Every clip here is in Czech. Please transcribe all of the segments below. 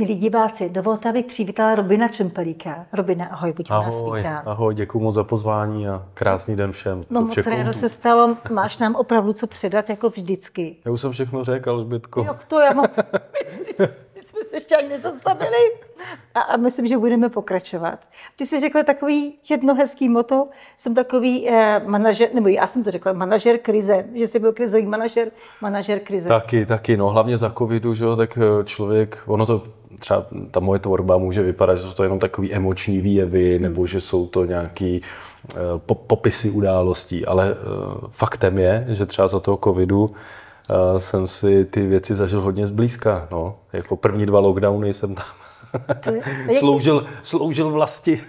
Milí diváci, dovolte, abych přivítala Robina Čempelíka. Robina, ahoj, buď ahoj, nás vítá. Ahoj, děkuji moc za pozvání a krásný den všem. No moc ráno se stalo, máš nám opravdu co předat, jako vždycky. Já už jsem všechno řekl, Alžbětko. Jo, to já mám. jsme se ještě ani nezastavili. A, a myslím, že budeme pokračovat. Ty jsi řekla takový jedno hezký moto. Jsem takový eh, manažer, nebo já jsem to řekla, manažer krize, že jsi byl krizový manažer, manažer krize. Taky, taky. No hlavně za covidu, že jo, tak eh, člověk, ono to třeba ta moje tvorba může vypadat, že jsou to jenom takový emoční výjevy, hmm. nebo že jsou to nějaký eh, popisy událostí, ale eh, faktem je, že třeba za toho covidu eh, jsem si ty věci zažil hodně zblízka. No. Jako první dva lockdowny jsem tam sloužil, sloužil vlasti.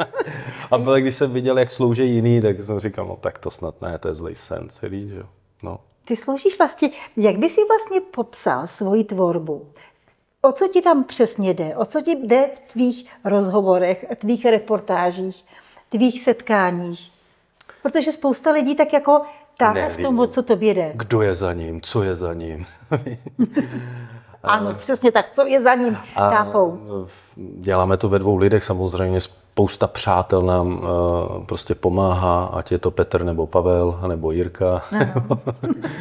a byle, když jsem viděl, jak slouží jiný, tak jsem říkal, no tak to snad ne, to je zlej sen celý. Že? No. Ty sloužíš vlastně, jak by si vlastně popsal svoji tvorbu? O co ti tam přesně jde? O co ti jde v tvých rozhovorech, tvých reportážích, tvých setkáních? Protože spousta lidí tak jako táhne v tom, co to jde. Kdo je za ním, co je za ním. ano, přesně tak, co je za ním, tápou. Děláme to ve dvou lidech samozřejmě spousta přátel nám eh, prostě pomáhá, ať je to Petr nebo Pavel, nebo Jirka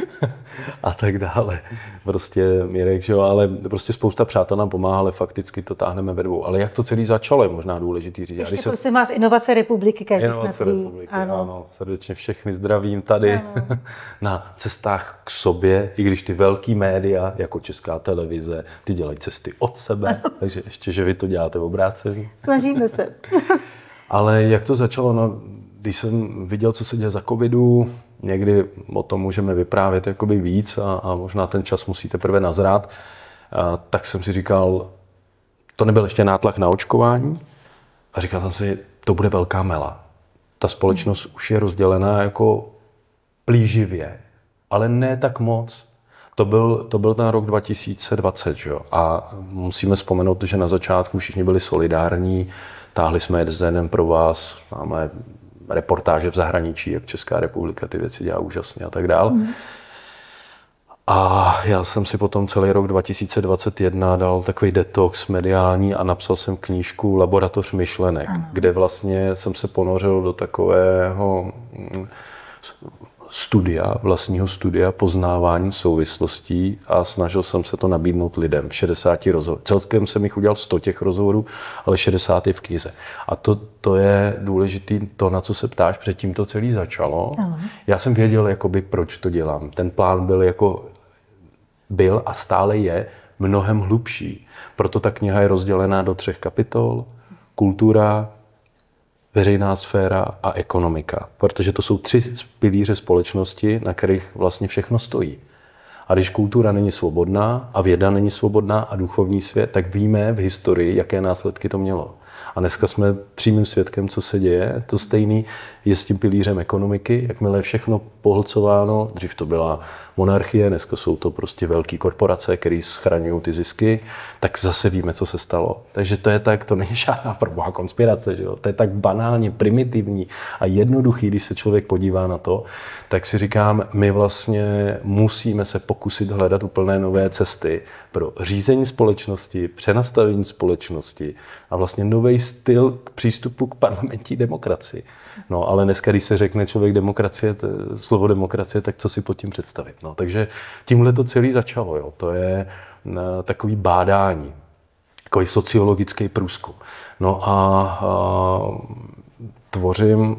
a tak dále. Prostě Mirek, že jo, ale prostě spousta přátel nám pomáhá, ale fakticky to táhneme ve dvou. Ale jak to celý začalo, je možná důležitý říct. Ještě prosím vás, Inovace republiky, každý Inovace snad republiky, ano. ano. srdečně všechny zdravím tady ano. na cestách k sobě, i když ty velký média, jako Česká televize, ty dělají cesty od sebe, ano. takže ještě, že vy to děláte v obrácení. Snažíme se. Ale jak to začalo? No, když jsem viděl, co se děje za covidu, někdy o tom můžeme vyprávět jakoby víc a, a možná ten čas musíte prvé nazrát, a, tak jsem si říkal, to nebyl ještě nátlak na očkování a říkal jsem si, to bude velká mela. Ta společnost už je rozdělená jako plíživě, ale ne tak moc. To byl, to byl ten rok 2020, že jo? A musíme vzpomenout, že na začátku všichni byli solidární, Táhli jsme je pro vás, máme reportáže v zahraničí, jak Česká republika ty věci dělá úžasně a tak dál. Mm. A já jsem si potom celý rok 2021 dal takový detox mediální a napsal jsem knížku Laboratoř myšlenek, ano. kde vlastně jsem se ponořil do takového mm, studia, vlastního studia, poznávání souvislostí a snažil jsem se to nabídnout lidem v 60 rozhovorů. Celkem jsem jich udělal 100 těch rozhovorů, ale 60 je v knize. A to, to je důležité, to, na co se ptáš, předtím to celé začalo. Ano. Já jsem věděl, jakoby, proč to dělám. Ten plán byl jako byl a stále je mnohem hlubší. Proto ta kniha je rozdělená do třech kapitol. Kultura, veřejná sféra a ekonomika. Protože to jsou tři pilíře společnosti, na kterých vlastně všechno stojí. A když kultura není svobodná a věda není svobodná a duchovní svět, tak víme v historii, jaké následky to mělo. A dneska jsme přímým svědkem, co se děje. To stejný je s tím pilířem ekonomiky, jakmile je všechno pohlcováno. Dřív to byla monarchie, dneska jsou to prostě velké korporace, které schraňují ty zisky, tak zase víme, co se stalo. Takže to je tak, to není žádná proboha konspirace, že jo? to je tak banálně primitivní a jednoduchý, když se člověk podívá na to, tak si říkám, my vlastně musíme se pokusit hledat úplné nové cesty pro řízení společnosti, přenastavení společnosti a vlastně nový styl k přístupu k parlamentní demokracii. No, ale dneska, když se řekne člověk demokracie, slovo demokracie, tak co si pod tím představit? No, takže tímhle to celé začalo. Jo. To je eh, takový bádání, takový sociologický průzkum. No a a tvořím,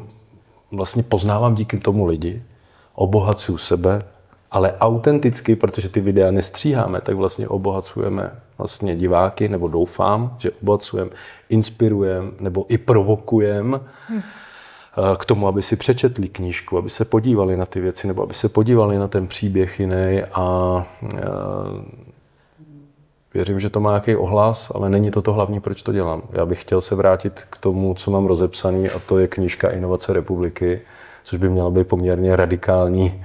vlastně poznávám díky tomu lidi, obohacuju sebe, ale autenticky, protože ty videa nestříháme, tak vlastně obohacujeme vlastně diváky, nebo doufám, že obohacujeme, inspirujeme nebo i provokujeme hm. eh, k tomu, aby si přečetli knížku, aby se podívali na ty věci, nebo aby se podívali na ten příběh jiný a, a eh, Věřím, že to má nějaký ohlas, ale není to to hlavní, proč to dělám. Já bych chtěl se vrátit k tomu, co mám rozepsaný, a to je knížka Inovace republiky, což by měla být poměrně radikální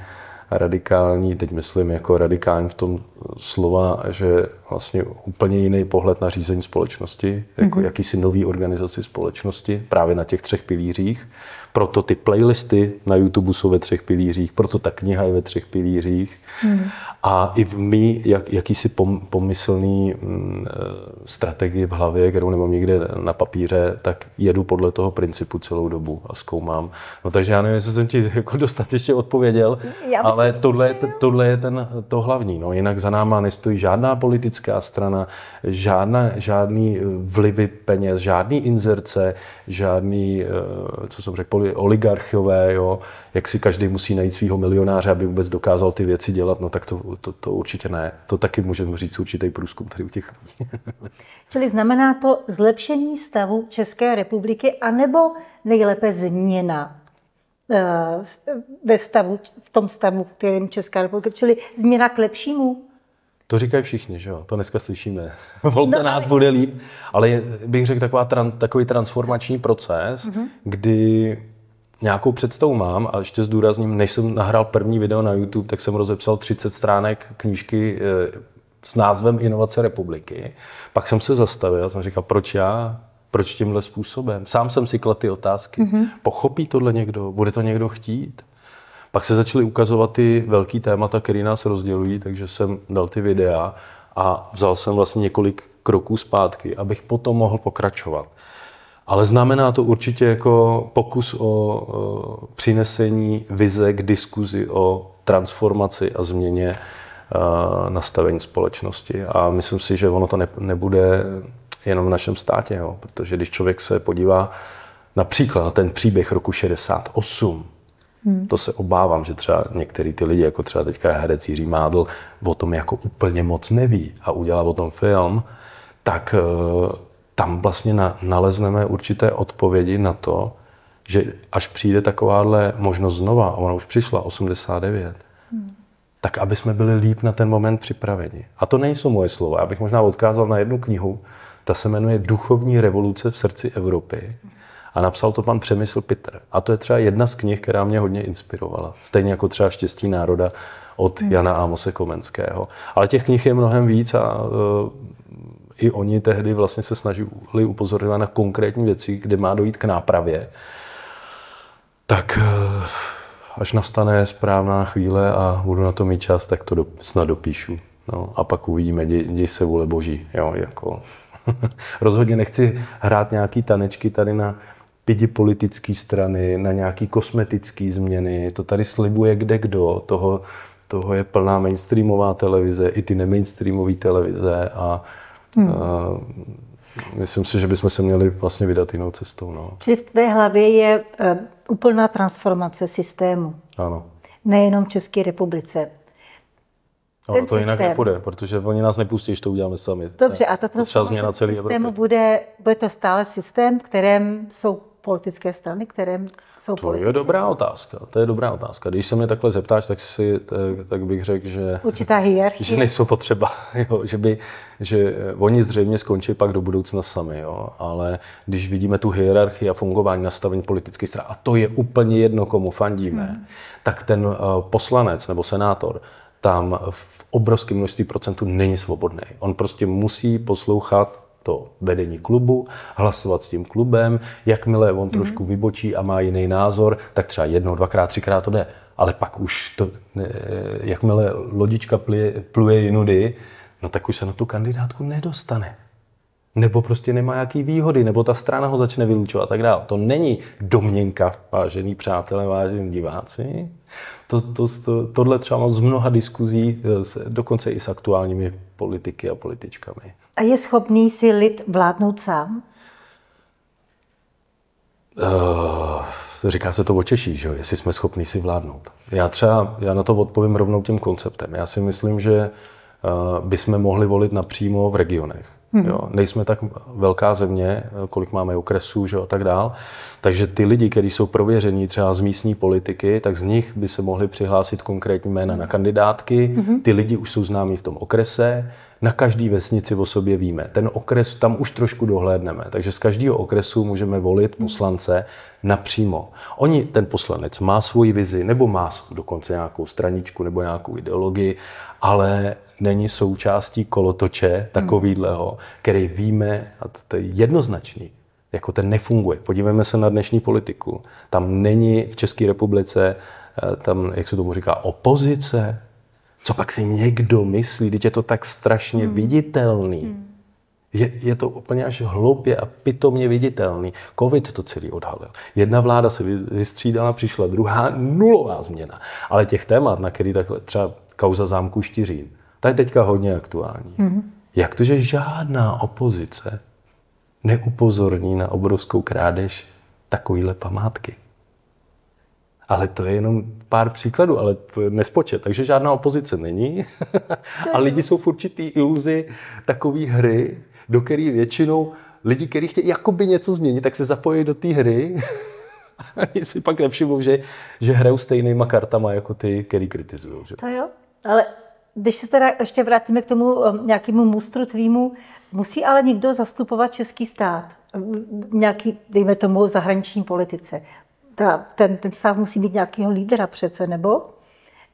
radikální, teď myslím jako radikální v tom slova, že vlastně úplně jiný pohled na řízení společnosti, jako mm-hmm. jakýsi nový organizaci společnosti, právě na těch třech pilířích. Proto ty playlisty na YouTube jsou ve třech pilířích, proto ta kniha je ve třech pilířích. Mm-hmm. A i v mý jak, jakýsi pom, pomyslný m, mm, eh, strategii v hlavě, kterou nemám někde na papíře, tak jedu podle toho principu celou dobu a zkoumám. No takže já nevím, jestli jsem ti jako dostatečně odpověděl, já myslím, ale tohle, tohle je ten, to hlavní. No, jinak za náma nestojí žádná politická politická strana, žádná, žádný eh, vlivy peněz, žádný inzerce, žádný, eh, co jsem řekl, oligarchové, jo, jak si každý musí najít svého milionáře, aby vůbec dokázal ty věci dělat, no tak to, to, to určitě ne. To taky můžeme říct určitý průzkum tady u těch lidí. Čili znamená to zlepšení stavu České republiky, anebo nejlépe změna eh, ve stavu, v tom stavu, v kterém Česká republika, čili změna k lepšímu? To říkají všichni, že jo? To dneska slyšíme. No, Volte no, nás, bude líp. Ale bych řekl taková, tran, takový transformační proces, mm-hmm. kdy nějakou představu mám a ještě zdůrazním, než jsem nahrál první video na YouTube, tak jsem rozepsal 30 stránek knížky eh, s názvem Inovace republiky. Pak jsem se zastavil, jsem říkal, proč já, proč tímhle způsobem? Sám jsem si kladl ty otázky. Mm-hmm. Pochopí tohle někdo? Bude to někdo chtít? Pak se začaly ukazovat ty velký témata, které nás rozdělují, takže jsem dal ty videa a vzal jsem vlastně několik kroků zpátky, abych potom mohl pokračovat. Ale znamená to určitě jako pokus o, o přinesení vize k diskuzi o transformaci a změně e, nastavení společnosti. A myslím si, že ono to ne, nebude jenom v našem státě, jo? protože když člověk se podívá například na ten příběh roku 68, Hmm. To se obávám, že třeba některý ty lidi, jako třeba teďka herec Jiří Mádl, o tom jako úplně moc neví a udělá o tom film, tak eh, tam vlastně na, nalezneme určité odpovědi na to, že až přijde takováhle možnost znova, a ona už přišla, 89, hmm. tak aby jsme byli líp na ten moment připraveni. A to nejsou moje slova. Já bych možná odkázal na jednu knihu, ta se jmenuje Duchovní revoluce v srdci Evropy. Hmm a napsal to pan Přemysl Peter. A to je třeba jedna z knih, která mě hodně inspirovala. Stejně jako třeba Štěstí národa od hmm. Jana Amose Komenského. Ale těch knih je mnohem víc a e, i oni tehdy vlastně se snažili upozorňovat na konkrétní věci, kde má dojít k nápravě, tak e, až nastane správná chvíle a budu na to mít čas, tak to do, snad dopíšu. No, a pak uvidíme, děj, děj se vůle boží. Jo, jako. Rozhodně nechci hrát nějaký tanečky tady na lidi politické strany, na nějaký kosmetické změny. To tady slibuje kde kdo. Toho, toho je plná mainstreamová televize, i ty nemainstreamové televize a, hmm. a myslím si, že bychom se měli vlastně vydat jinou cestou. No. Čili v tvé hlavě je uh, úplná transformace systému. Ano. Nejenom v České republice. No, to systém. jinak nepůjde, protože oni nás nepustí, že to uděláme sami. Dobře, a ta transformace celý systému bude, bude to stále systém, v kterém jsou politické strany, které jsou To politické? je dobrá otázka. To je dobrá otázka. Když se mě takhle zeptáš, tak, si, tak, eh, tak bych řekl, že... Určitá hierarchie. Že nejsou potřeba. Jo, že, by, že eh, oni zřejmě skončí pak do budoucna sami. Jo. Ale když vidíme tu hierarchii a fungování nastavení politických stran, a to je úplně jedno, komu fandíme, hmm. tak ten eh, poslanec nebo senátor tam v obrovském množství procentu není svobodný. On prostě musí poslouchat to vedení klubu, hlasovat s tím klubem. Jakmile on mm-hmm. trošku vybočí a má jiný názor, tak třeba jednou, dvakrát, třikrát to jde. Ale pak už to, jakmile lodička pluje, pluje jinudy, no tak už se na tu kandidátku nedostane. Nebo prostě nemá jaký výhody, nebo ta strana ho začne vylučovat a tak dále. To není domněnka, vážení přátelé, vážení diváci. To, to, to, tohle třeba z mnoha diskuzí, eh, dokonce i s aktuálními politiky a političkami. A je schopný si lid vládnout sám? Uh, říká se to o Češí, že jo? jestli jsme schopni si vládnout. Já třeba, já na to odpovím rovnou tím konceptem. Já si myslím, že uh, bychom mohli volit napřímo v regionech. Hmm. Jo, nejsme tak velká země, kolik máme okresů že, a tak dál. Takže ty lidi, kteří jsou prověření třeba z místní politiky, tak z nich by se mohli přihlásit konkrétní jména na kandidátky. Hmm. Ty lidi už jsou známí v tom okrese, na každý vesnici o sobě víme. Ten okres tam už trošku dohlédneme, takže z každého okresu můžeme volit hmm. poslance napřímo. Oni, ten poslanec má svoji vizi, nebo má dokonce nějakou straničku nebo nějakou ideologii, ale není součástí kolotoče hmm. takovýhleho, který víme, a to je jednoznačný, jako ten nefunguje. Podívejme se na dnešní politiku. Tam není v České republice, eh, tam, jak se tomu říká, opozice, co pak si někdo myslí, když je to tak strašně hmm. viditelný. Hmm. Je, je to úplně až hloupě a pitomně viditelný. Covid to celý odhalil. Jedna vláda se vystřídala, přišla druhá, nulová změna. Ale těch témat, na který takhle třeba kauza zámku Štiřín, ta je teďka hodně aktuální. Mm-hmm. Jak to, že žádná opozice neupozorní na obrovskou krádež takovýhle památky? Ale to je jenom pár příkladů, ale to je nespočet. Takže žádná opozice není. a lidi jsou v určitý iluzi takové hry, do které většinou lidi, kteří chtějí jakoby něco změnit, tak se zapojí do té hry. a si pak nevšimnou, že, že hrajou stejnýma kartama jako ty, který kritizují. To jo, ale když se teda ještě vrátíme k tomu um, nějakému mustru tvýmu, musí ale někdo zastupovat český stát um, nějaký, dejme tomu, zahraniční politice ta, ten, ten stát musí mít nějakého lídra přece, nebo?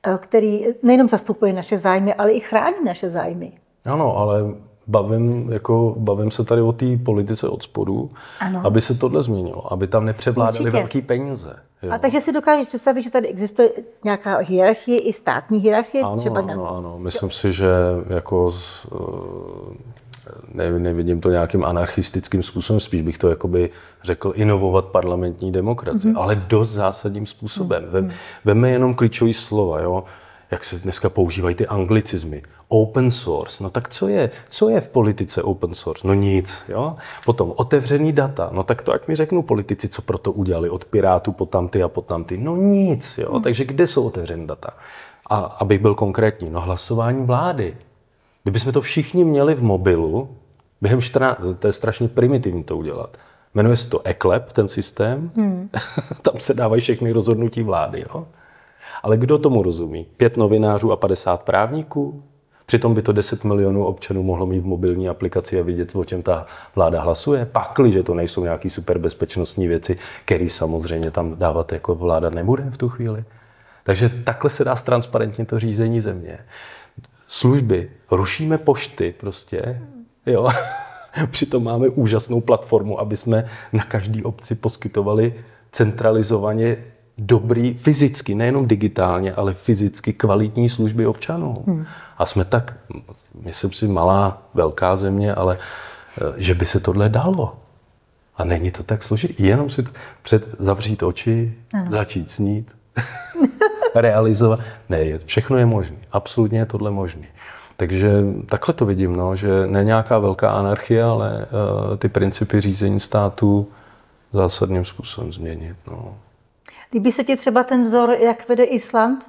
Eh, který nejenom zastupuje naše zájmy, ale i chrání naše zájmy. Ano, ale bavím, jako, bavím se tady o té politice od spodu, ano. aby se tohle změnilo, aby tam nepřevládaly velké peníze. Jo. A takže si dokážeš představit, že tady existuje nějaká hierarchie, i státní hierarchie? Ano, třeba ano, nějaký... ano. Myslím si, že jako eh, ne, nevidím to nějakým anarchistickým způsobem, spíš bych to jakoby řekl inovovat parlamentní demokracii, mm-hmm. ale dost zásadním způsobem. Mm-hmm. Vem, veme jenom klíčové slova, jo? jak se dneska používají ty anglicizmy. Open source, no tak co je? Co je v politice open source? No nic, jo? Potom otevřený data, no tak to jak mi řeknou politici, co proto udělali od Pirátů po tamty a po tamty, no nic, jo? Mm-hmm. Takže kde jsou otevřené data? A abych byl konkrétní, no hlasování vlády, Kdybychom to všichni měli v mobilu, během 14, to je strašně primitivní to udělat, jmenuje se to ECLEP, ten systém, hmm. tam se dávají všechny rozhodnutí vlády. Jo? Ale kdo tomu rozumí? Pět novinářů a 50 právníků? Přitom by to 10 milionů občanů mohlo mít v mobilní aplikaci a vidět, o čem ta vláda hlasuje. Pakli, že to nejsou nějaké superbezpečnostní věci, které samozřejmě tam dávat jako vláda nebude v tu chvíli. Takže takhle se dá transparentně to řízení země služby, rušíme pošty prostě, jo. Přitom máme úžasnou platformu, aby jsme na každý obci poskytovali centralizovaně dobrý, fyzicky, nejenom digitálně, ale fyzicky kvalitní služby občanům. Hmm. A jsme tak, myslím si, malá, velká země, ale eh, že by se tohle dalo. A není to tak složitý. Jenom si před, zavřít oči, ano. začít snít. realizovat. Ne, je, všechno je možné. Absolutně je tohle možné. Takže takhle to vidím, no, že ne nějaká velká anarchie, ale uh, ty principy řízení státu zásadním způsobem změnit. No. Líbí se ti třeba ten vzor, jak vede Island?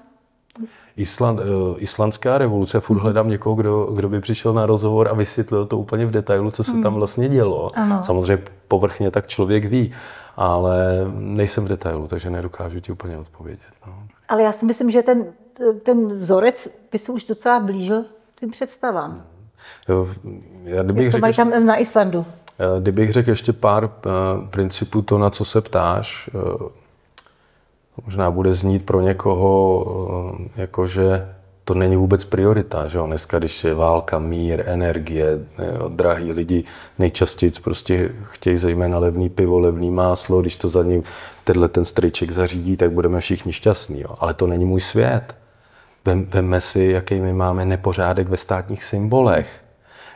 Island, eh, islandská revoluce, furt mhm. hledám někoho, kdo, kdo by přišel na rozhovor a vysvětlil to úplně v detailu, co se tam mhm. vlastně dělo. Ano. Samozřejmě povrchně tak člověk ví, ale nejsem v detailu, takže nedokážu ti úplně odpovědět. No. Ale já si myslím, že ten, ten vzorec by se už docela blížil tím představám. já kdybych Jak to mají tam na Islandu. Kdybych řekl ještě pár eh, principů to, na co se ptáš, eh, možná bude znít pro někoho, eh, jakože to není vůbec priorita. Že jo? Dneska, když je válka, mír, energie, jo, eh, drahý lidi nejčastěji prostě chtějí zejména levný pivo, levný máslo, když to za ním tenhle ten striček zařídí, tak budeme všichni šťastní. Jo? Ale to není můj svět. Vem, vemme si, jaký my máme nepořádek ve státních symbolech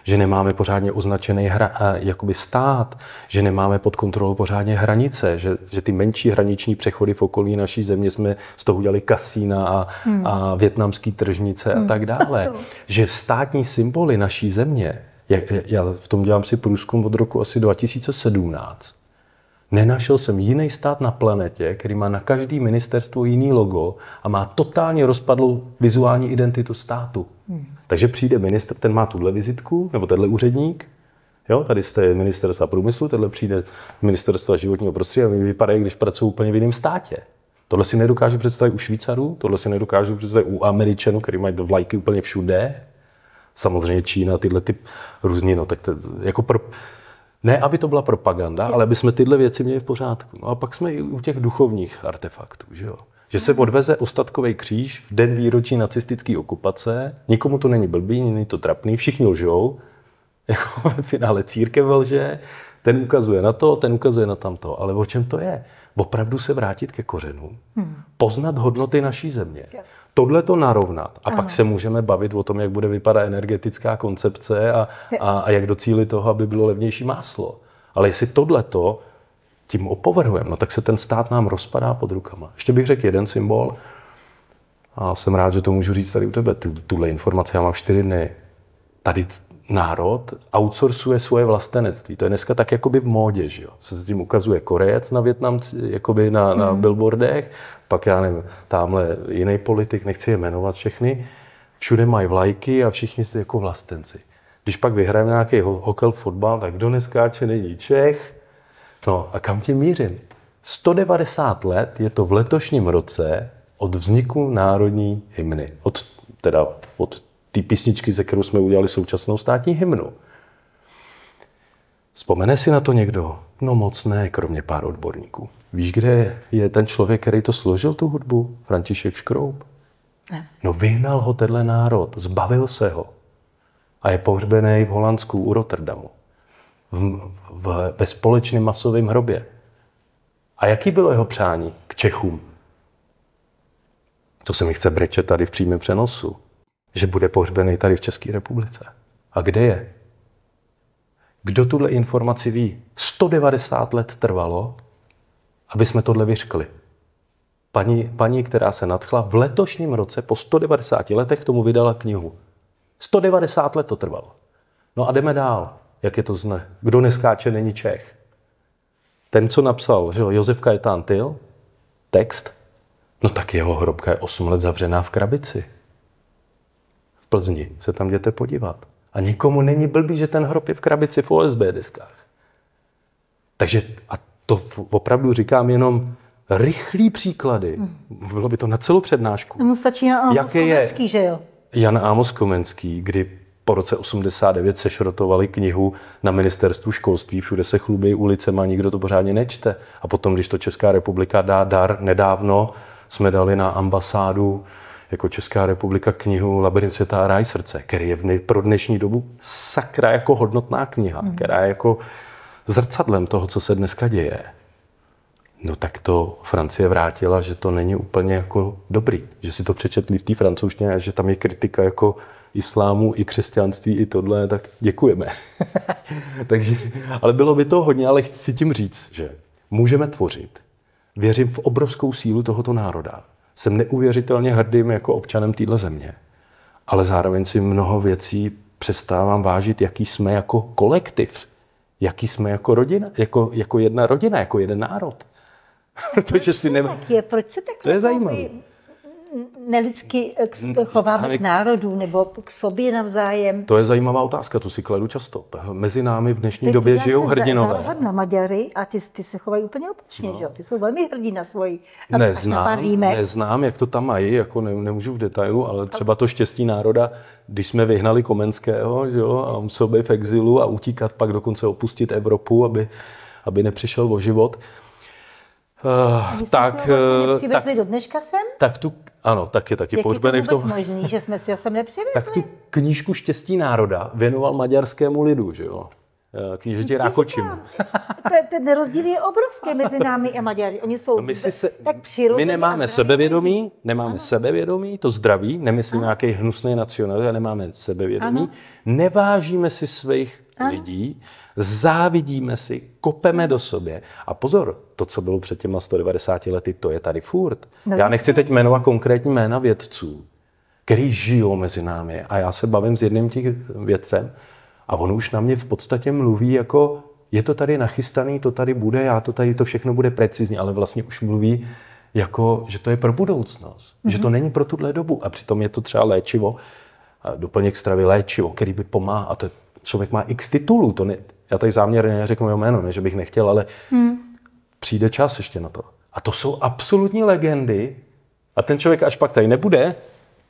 že nemáme pořádně označený hra, eh, jakoby stát, že nemáme pod kontrolou pořádně hranice, že, že ty menší hraniční přechody v okolí naší země jsme z toho udělali kasína a, hmm. a větnamský tržnice hmm. a tak dále. že státní symboly naší země, já v tom dělám si průzkum od roku asi 2017, Nenašel jsem jiný stát na planetě, který má na každý ministerstvo jiný logo a má totálně rozpadlou vizuální identitu státu. Hmm. Takže přijde minister, ten má tuhle vizitku, nebo tenhle úředník, Jo, tady jste ministerstva průmyslu, tenhle přijde ministerstva životního prostředí a vypadají, když pracují úplně v jiném státě. Tohle si nedokážu představit u Švýcarů, tohle si nedokážu představit u Američanů, který mají vlajky úplně všude. Samozřejmě Čína, tyhle typ různý, no tak to, jako pro, ne, aby to byla propaganda, ale aby jsme tyhle věci měli v pořádku. No a pak jsme i u těch duchovních artefaktů, že jo? Že se odveze ostatkový kříž v den výročí nacistické okupace, nikomu to není blbý, není to trapný, všichni lžou, jako ve finále církev lže, ten ukazuje na to, ten ukazuje na tamto. Ale o čem to je? Opravdu se vrátit ke kořenu, hmm. poznat hodnoty naší země, tohle to narovnat a ano. pak se můžeme bavit o tom, jak bude vypadat energetická koncepce a, a, a jak docílit toho, aby bylo levnější máslo. Ale jestli tohle to tím opovrhujeme, no tak se ten stát nám rozpadá pod rukama. Ještě bych řekl jeden symbol a jsem rád, že to můžu říct tady u tebe, tuhle informace. Já mám čtyři dny. Tady národ outsourcuje svoje vlastenectví. To je dneska tak jakoby v módě, že jo. Se s tím ukazuje Korejec na Větnamci, jakoby na, na mhm. billboardech, pak já nevím, tamhle jiný politik, nechci je jmenovat všechny, všude mají vlajky a všichni jsou jako vlastenci. Když pak vyhrajeme nějaký ho- hokel, fotbal, tak kdo neskáče, není Čech. No a kam tě mířím? 190 let je to v letošním roce od vzniku národní hymny. Od, teda od té písničky, ze kterou jsme udělali současnou státní hymnu. Vzpomene si na to někdo? No moc ne, kromě pár odborníků. Víš, kde je ten člověk, který to složil, tu hudbu? František Škroub? Ne. No vyhnal ho tenhle národ, zbavil se ho. A je pohřbený v Holandsku u Rotterdamu. V, v, ve společném masovém hrobě. A jaký bylo jeho přání k Čechům? To se mi chce brečet tady v přímém přenosu že bude pohřbený tady v České republice. A kde je? Kdo tuhle informaci ví? 190 let trvalo, aby jsme tohle vyřkli. Paní, paní, která se nadchla, v letošním roce po 190 letech tomu vydala knihu. 190 let to trvalo. No a jdeme dál. Jak je to zne? Kdo neskáče, není Čech. Ten, co napsal, že jo, Josef Kajetán Tyl, text, no tak jeho hrobka je 8 let zavřená v krabici. Plzni se tam jděte podívat. A nikomu není blbý, že ten hrob je v krabici v OSB diskách. Takže a to opravdu říkám jenom rychlý příklady. Hmm. Bylo by to na celou přednášku. Nemu stačí Jan Amos Komenský, že jo? Jan Amos Komenský, kdy po roce 89 se šrotovali knihu na ministerstvu školství, všude se chlubí ulice, má nikdo to pořádně nečte. A potom, když to Česká republika dá dar, nedávno jsme dali na ambasádu jako Česká republika knihu Labirint světa a ráj srdce, který je v pro dnešní dobu sakra jako hodnotná kniha, mm. která je jako zrcadlem toho, co se dneska děje. No tak to Francie vrátila, že to není úplně jako dobrý, že si to přečetli v té francouzštině a že tam je kritika jako islámu i křesťanství i tohle, tak děkujeme. Takže, ale bylo by to hodně, ale chci tím říct, že můžeme tvořit. Věřím v obrovskou sílu tohoto národa jsem neuvěřitelně hrdým jako občanem téhle země. Ale zároveň si mnoho věcí přestávám vážit, jaký jsme jako kolektiv, jaký jsme jako rodina, jako, jako jedna rodina, jako jeden národ. Protože si nemá... Tak je, proč se tak to je jako zajímavé nelidsky eh, hmm. chováme k národu nebo k sobě navzájem? To je zajímavá otázka, tu si kladu často. Eh, mezi námi v dnešní Teď době žijou hrdinové. Já na Maďary a ty, ty se chovají úplně opačně, no. že Ty jsou velmi hrdí na svoji. Neznám, neznám, jak to tam mají, jako ne, nemůžu v detailu, ale třeba to štěstí národa, když jsme vyhnali Komenského, že jo, a musel být v exilu a utíkat pak dokonce opustit Evropu, aby aby nepřišel o život, Uh, tak, si vlastně eh, tak, do dneška sem? Tak tu, ano, tak je taky pohřbený to v tom. možný, že jsme si ho sem nepřivezli? Tak tu knížku Štěstí národa věnoval maďarskému lidu, že jo? Eh, knížeti Rákočim. Ten rozdíl je obrovský mezi námi a Maďari. Oni jsou no my si se, tak My nemáme sebevědomí, nemáme ano. sebevědomí, to zdraví, nemyslím ano. nějaký hnusný nacionalismus, nemáme sebevědomí, ano. nevážíme si svých ano. lidí závidíme si, kopeme do sobě. A pozor, to, co bylo před těma 190 lety, to je tady furt. No, Já nechci teď jmenovat konkrétní jména vědců, který žijou mezi námi. A já se bavím s jedním těch vědcem a on už na mě v podstatě mluví jako je to tady nachystaný, to tady bude, já to tady, to všechno bude precizní, ale vlastně už mluví jako, že to je pro budoucnost, mm-hmm. že to mhm. není pro tuhle dobu a přitom je to třeba léčivo, doplněk stravy léčivo, který by pomáhá, a to člověk má x titulů, to ne, já tady záměrně řeknu jeho jméno, ne, že bych nechtěl, ale hmm. přijde čas ještě na to. A to jsou absolutní legendy. A ten člověk, až pak tady nebude,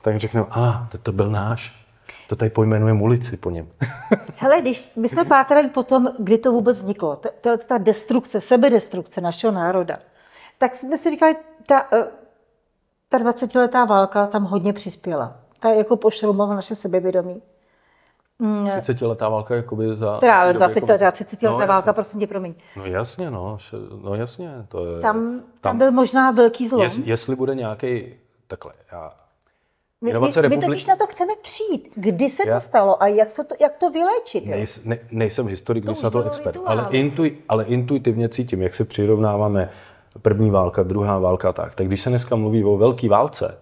tak řekne, a ah, to, to byl náš. To tady pojmenujeme ulici po něm. Hele, když my jsme pátrali po tom, kdy to vůbec vzniklo, ta, ta, ta destrukce, sebedestrukce našeho národa, tak jsme si říkali, ta, e, ta 20-letá válka tam hodně přispěla. Ta jako pošroumovala naše sebevědomí. 30-letá mm, eh, válka jakoby za... Teda 20-letá, 30 letá no, válka, prosím tě, promiň. No jasně, no, no jasně. To je, tam, tam, tam byl možná velký zlom. Jest, jestli bude nějaký, takhle, já my, my, republik... my totiž na to chceme přijít. Kdy se já... to stalo a jak, se to, jak to vyléčit? Nej, ne, nejsem historik, nejsem na to expert, ale, intu, ale intuitivně cítím, jak se přirovnáváme první válka, druhá válka tak. Tak když se dneska mluví o velký válce,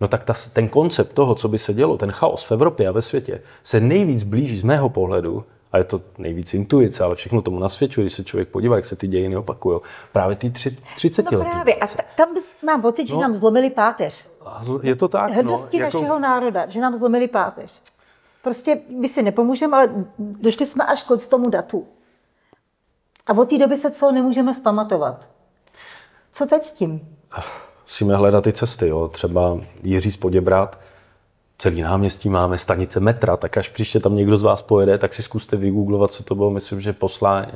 No tak ta, ten koncept toho, co by se dělo, ten chaos v Evropě a ve světě, se nejvíc blíží z mého pohledu, a je to nejvíc intuice, ale všechno tomu nasvědčuje, když se člověk podívá, jak se ty dějiny opakují. Právě ty tři, 30 no letý. právě. A ta, tam mám pocit, že no, nám zlomili páteř. Je to tak. No, Hrdosti no, jako... našeho národa, že nám zlomili páteř. Prostě my si nepomůžeme, ale došli jsme až k tomu datu. A od té doby se co nemůžeme zpamatovat. Co teď s tím? musíme hledat ty cesty. Jo. Třeba Jiří z Poděbrat, celý náměstí máme stanice metra, tak až příště tam někdo z vás pojede, tak si zkuste vygooglovat, co to bylo, myslím, že poslání,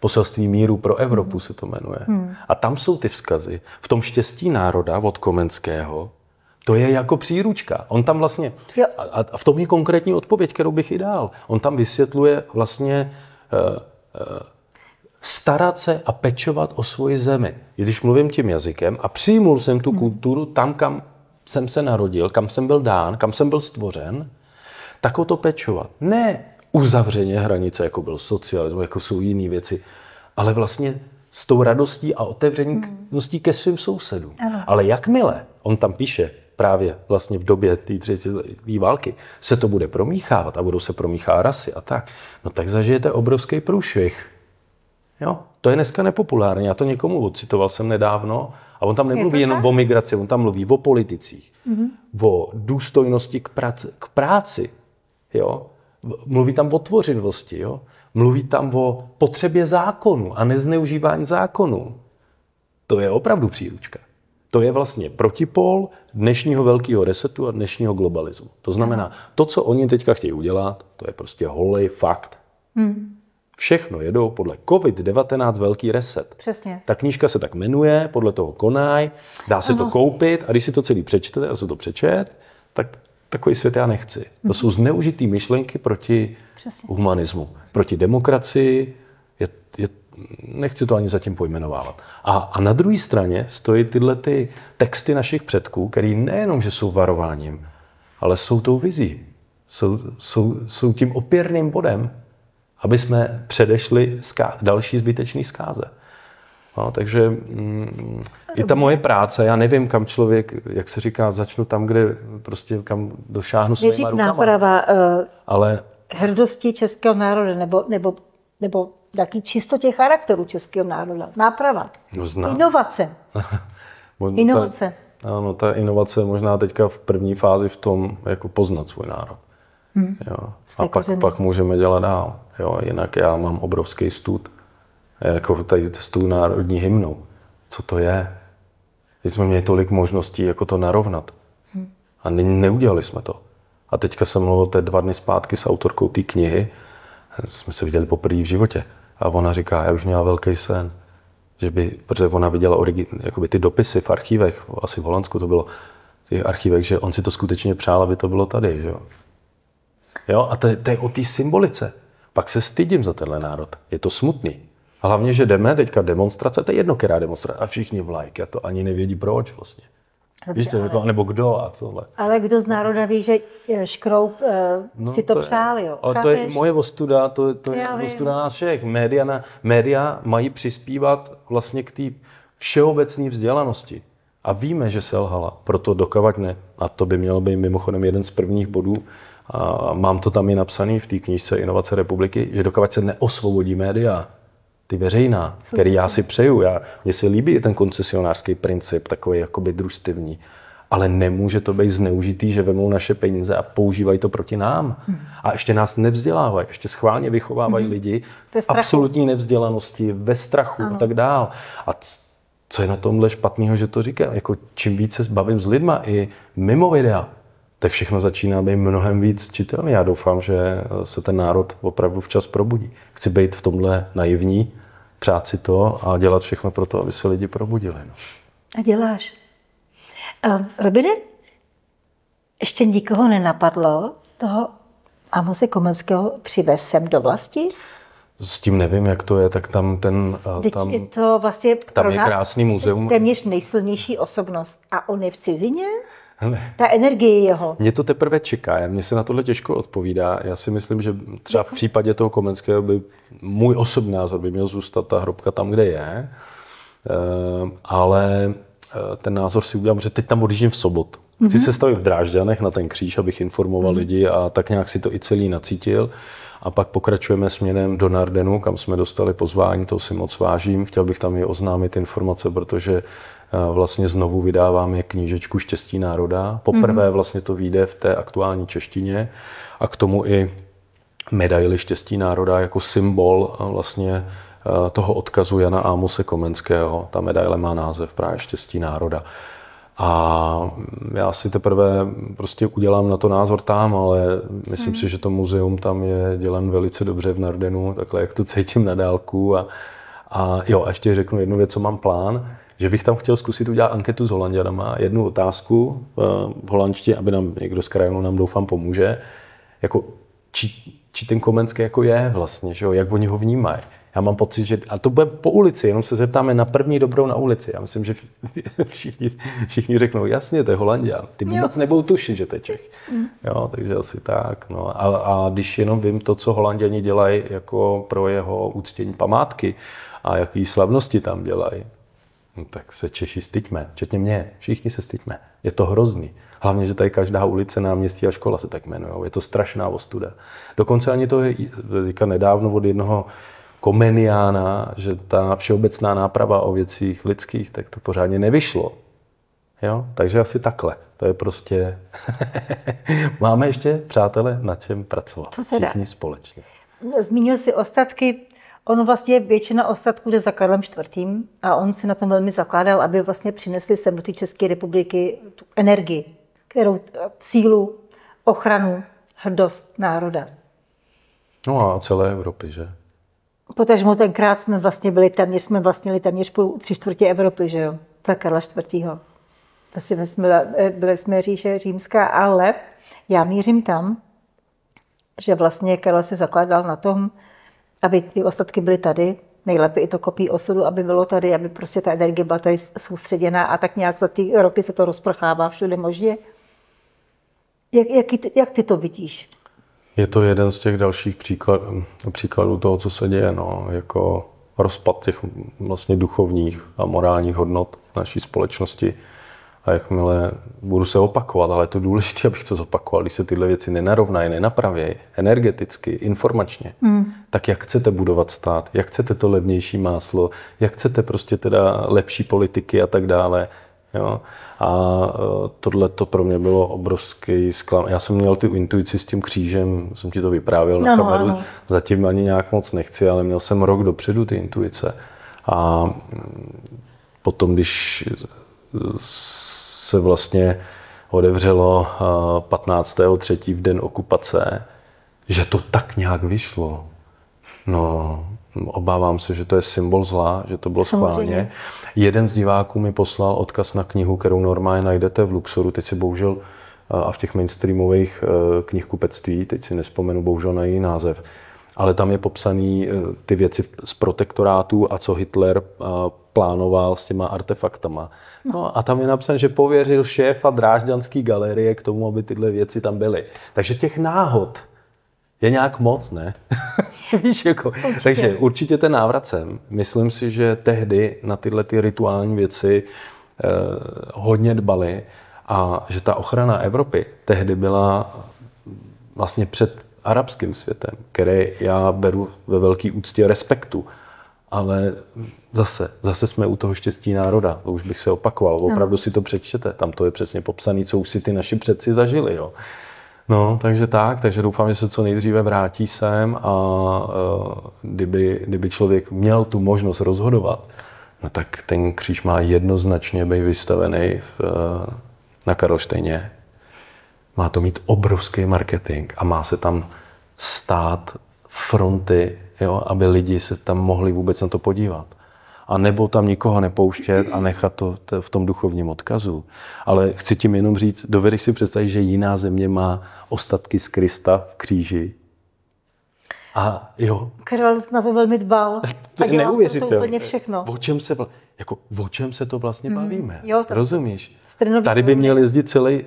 poselství míru pro Evropu hmm. se to jmenuje. Hmm. A tam jsou ty vzkazy. V tom štěstí národa od Komenského, to je jako příručka. On tam vlastně, a, a v tom je konkrétní odpověď, kterou bych i dal. On tam vysvětluje vlastně uh, uh, starat se a pečovat o svoji zemi. Když mluvím tím jazykem a přijmul jsem tu hmm. kulturu tam, kam jsem se narodil, kam jsem byl dán, kam jsem byl stvořen, tak o to pečovat. Ne uzavřeně hranice, jako byl socialismus, jako jsou jiné věci, ale vlastně s tou radostí a otevřeností hmm. ke svým sousedům. Ano. Ale jakmile, on tam píše, právě vlastně v době té třicetiletí války, se to bude promíchávat a budou se promíchávat rasy a tak, no tak zažijete obrovský průšvih. Jo? To je dneska nepopulární. Já to někomu odcitoval jsem nedávno a on tam nemluví je jenom o migraci, on tam mluví o politicích, mm-hmm. o důstojnosti k, prac- k práci. Jo? Mluví tam o tvořivosti. Jo? Mluví tam o potřebě zákonu a nezneužívání zákonu. To je opravdu příručka. To je vlastně protipol dnešního velkého resetu a dnešního globalismu. To znamená, to, co oni teďka chtějí udělat, to je prostě holý fakt. Hmm všechno jedou podle COVID-19 velký reset. Přesně. Ta knížka se tak jmenuje, podle toho konaj, dá se ano. to koupit a když si to celý přečtete a se to přečet, tak takový svět já nechci. To jsou mhm. zneužitý myšlenky proti Přesně. humanismu, proti demokracii. Je, je, nechci to ani zatím pojmenovávat. A, a na druhé straně stojí tyhle ty texty našich předků, které nejenom, že jsou varováním, ale jsou tou vizí. Jsou, jsou, jsou tím opěrným bodem, aby jsme předešli zká- další zbytečný zkáze. No, takže mm, i ta moje práce, já nevím, kam člověk, jak se říká, začnu tam, kde prostě kam došáhnu svýma Nejdřív rukama. náprava uh, Ale... hrdosti českého národa, nebo, nebo, nebo taky čistotě charakteru českého národa. Náprava. No, znám. Inovace. inovace. Ta, ano, ta inovace je možná teďka v první fázi v tom, jako poznat svůj národ. Hmm. Jo. A pak, pak můžeme dělat dál. Jo, jinak já mám obrovský stud, jako tady stůl národní hymnou. Co to je? Teď jsme měli tolik možností, jako to narovnat. Hm. A ne, neudělali jsme to. A teďka jsem mluvil té dva dny zpátky s autorkou té knihy, jsme se viděli poprvé v životě. A ona říká, já bych měla velký sen, že by, protože ona viděla origi, jakoby ty dopisy v archívech, asi v Holandsku to bylo, ty archívech, že on si to skutečně přál, aby to bylo tady, že jo. Jo, a to, to je o té symbolice pak se stydím za tenhle národ. Je to smutný. A hlavně, že jdeme teďka demonstrace, to je jedno, která demonstrace, a všichni v like, a to ani nevědí proč vlastně. Víš, ale... jako, nebo kdo a co? Ale kdo z národa ví, že eh, Škroup uh, eh, no, si to, to je, přál, jo? Ale to je moje ostuda, to, to je ostuda nás všech. Média, na, média mají přispívat vlastně k té všeobecné vzdělanosti. A víme, že selhala, proto dokavať ne. A to by mělo být mimochodem jeden z prvních bodů a mám to tam i napsané v té knižce Inovace republiky, že dokud se neosvobodí média, ty veřejná, Co který já si přeju. Já, mně se líbí ten koncesionářský princip, takový jakoby družstivní, Ale nemůže to být zneužitý, že vemou naše peníze a používají to proti nám. Hmm. A ještě nás nevzdělávají, ještě schválně vychovávají hmm. lidi v absolutní nevzdělanosti, ve strachu ano. a tak dál. A co je na tomhle špatného, že to říkám? Jako čím více se bavím s lidma i mimo videa, tak všechno začíná být mnohem víc čitelný. Já doufám, že eh, se ten národ opravdu včas probudí. Chci být v tomhle naivní, přát si to a dělat všechno pro to, aby se lidi probudili. No. A děláš. Um, Robine, ještě nikoho nenapadlo toho Amose Komenského přivez sem do vlasti? S tím nevím, jak to je, tak tam ten... Eh, Teď tam, je to vlastně tam je krásný muzeum. téměř nejsilnější osobnost. A on je v cizině? Hele, Ta energie jeho. Mě to teprve čeká, mně se na tohle těžko odpovídá. Já si myslím, že třeba v jako? případě toho Komenského by můj osobní názor by měl zůstat ta hrobka tam, kde je. Eh, ale eh, ten názor si udělám, že teď tam odjíždím v sobotu. Chci mm-hmm. se stavit v Drážďanech na ten kříž, abych informoval mm-hmm. lidi a tak nějak si to i celý nacítil. A pak pokračujeme směrem do Nardenu, kam jsme dostali pozvání, to si moc vážím. Chtěl bych tam i oznámit informace, protože vlastně znovu vydáváme knížečku Štěstí národa. Poprvé mhm. vlastně to vyjde v té aktuální češtině a k tomu i medaili Štěstí národa jako symbol vlastně toho odkazu Jana Ámose Komenského. Ta medaile má název právě Štěstí národa. A já si teprve prostě udělám na to názor tam, ale myslím hmm. si, že to muzeum tam je dělen velice dobře v Nardenu, takhle jak to cítím na dálku. A, a jo, a ještě řeknu jednu věc, co mám plán že bych tam chtěl zkusit udělat anketu s Holanděnama, jednu otázku eh, v holandštině, aby nám někdo z krajinu nám doufám pomůže, jako či, či ten Komenský jako je vlastně, že jo, jak oni ho vnímají. Já mám pocit, že, a to bude po ulici, jenom se zeptáme na první dobrou na ulici. Já myslím, že všichni, všichni řeknou, jasně, to je Holandia. Ty vůbec jo. nebudou tušit, že to je Čech. Mm. Jo, takže asi tak. No. A, a, když jenom vím to, co Holanděni dělají jako pro jeho úctění památky a jaký slavnosti tam dělají, No, tak se Češi styďme, včetně mě, všichni se styďme. Je to hrozný. Hlavně, že tady každá ulice, náměstí a škola se tak jmenuje. Je to strašná ostuda. Dokonce ani to je teďka nedávno od jednoho komeniána, že ta všeobecná náprava o věcích lidských, tak to pořádně nevyšlo. Jo? Takže asi takhle. To je prostě... Máme ještě, přátelé, na čem pracovat. Co se Všichni dá? společně. Zmínil si ostatky On vlastně většina ostatků jde za Karlem IV. a on si na tom velmi zakládal, aby vlastně přinesli sem do té České republiky tu energii, kterou sílu, ochranu, hrdost národa. No a celé Evropy, že? Protože mu tenkrát jsme vlastně byli téměř, jsme vlastnili téměř půl, tři čtvrtě Evropy, že jo, za Karla IV. Vlastně jsme, eh, byli jsme říše římská, ale já mířím tam, že vlastně Karla se zakládal na tom, aby ty ostatky byly tady, nejlépe i to kopí osudu, aby bylo tady, aby prostě ta energie byla tady soustředěná a tak nějak za ty roky se to rozprchává všude možně. Jak, jak, jak ty to vidíš? Je to jeden z těch dalších příklad, příkladů toho, co se děje, no, jako rozpad těch vlastně duchovních a morálních hodnot naší společnosti. A jakmile budu se opakovat, ale je to důležité, abych to zopakoval, když se tyhle věci nenarovnají, nenapravějí energeticky, informačně, hmm. tak jak chcete budovat stát, jak chcete to levnější máslo, jak chcete prostě teda lepší politiky a tak dále. Jo? A e, tohle to pro mě bylo obrovský sklam. Já jsem měl ty intuici s tím křížem, jsem ti to vyprávěl na kameru, ano. zatím ani nějak moc nechci, ale měl jsem rok dopředu ty intuice. A mm, potom, když se vlastně odevřelo 15.3. Eh, v den okupace, že to tak nějak vyšlo. No, obávám se, že to je symbol zla, že to bylo schválně. Jeden z diváků mi poslal odkaz na knihu, kterou normálně najdete v Luxoru, teď si bohužel eh, a v těch mainstreamových eh, knihkupectví, teď si nespomenu bohužel na její název, ale tam je popsaný eh, ty věci z protektorátu a co Hitler eh, plánoval s těma artefaktama. No. no a tam je napsané, že pověřil šéfa Drážďanské galerie k tomu, aby tyhle věci tam byly. Takže těch náhod je nějak moc, ne? Víš, jako. Určitě. Takže určitě ten návrat sem. Myslím si, že tehdy na tyhle ty rituální věci eh, hodně dbali a že ta ochrana Evropy tehdy byla vlastně před arabským světem, které já beru ve velký úctě respektu. Ale zase, zase jsme u toho štěstí národa, to už bych se opakoval, opravdu si to přečtěte, tam to je přesně popsané, co už si ty naši předci zažili. Jo. No, takže tak, takže doufám, že se co nejdříve vrátí sem a uh, kdyby, kdyby člověk měl tu možnost rozhodovat, no tak ten kříž má jednoznačně být vystavený v, uh, na Karolštejně, má to mít obrovský marketing a má se tam stát fronty, jo, aby lidi se tam mohli vůbec na to podívat. A nebo tam nikoho nepouštět a nechat to v tom duchovním odkazu. Ale chci tím jenom říct, dovedeš si představit, že jiná země má ostatky z Krista v kříži? A jo. Karel na to velmi dbal. To je neuvěřitelné. všechno. O čem se, jako, o čem se to vlastně mhm. bavíme? Mm, jo, to Rozumíš? Tady by měl jezdit celý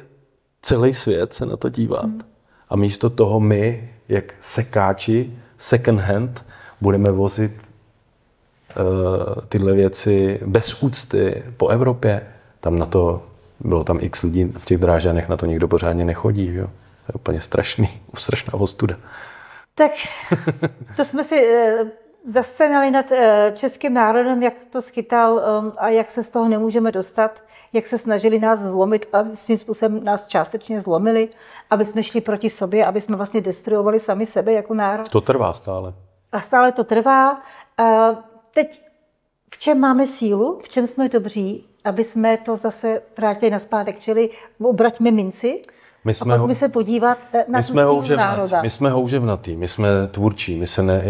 Celý svět se na to dívá. Hmm. A místo toho my, jak sekáči, second hand, budeme vozit uh, tyhle věci bez úcty po Evropě. Tam na to, bylo tam x lidí v těch drážanech, na to nikdo pořádně nechodí. Jo? To je úplně strašný, strašná ostuda. Tak to jsme si eh, zastanali nad eh, českým národem, jak to schytal um, a jak se z toho nemůžeme dostat, jak se snažili nás zlomit a svým způsobem nás částečně zlomili, aby jsme šli proti sobě, aby jsme vlastně destruovali sami sebe jako národ. To trvá stále. A stále to trvá. A teď v čem máme sílu, v čem jsme dobří, aby jsme to zase vrátili zpátek, čili obraťme minci my jsme a pak ho, by se podívat eh, na my jsme národa. My jsme houževnatý, my jsme tvůrčí, my se ne,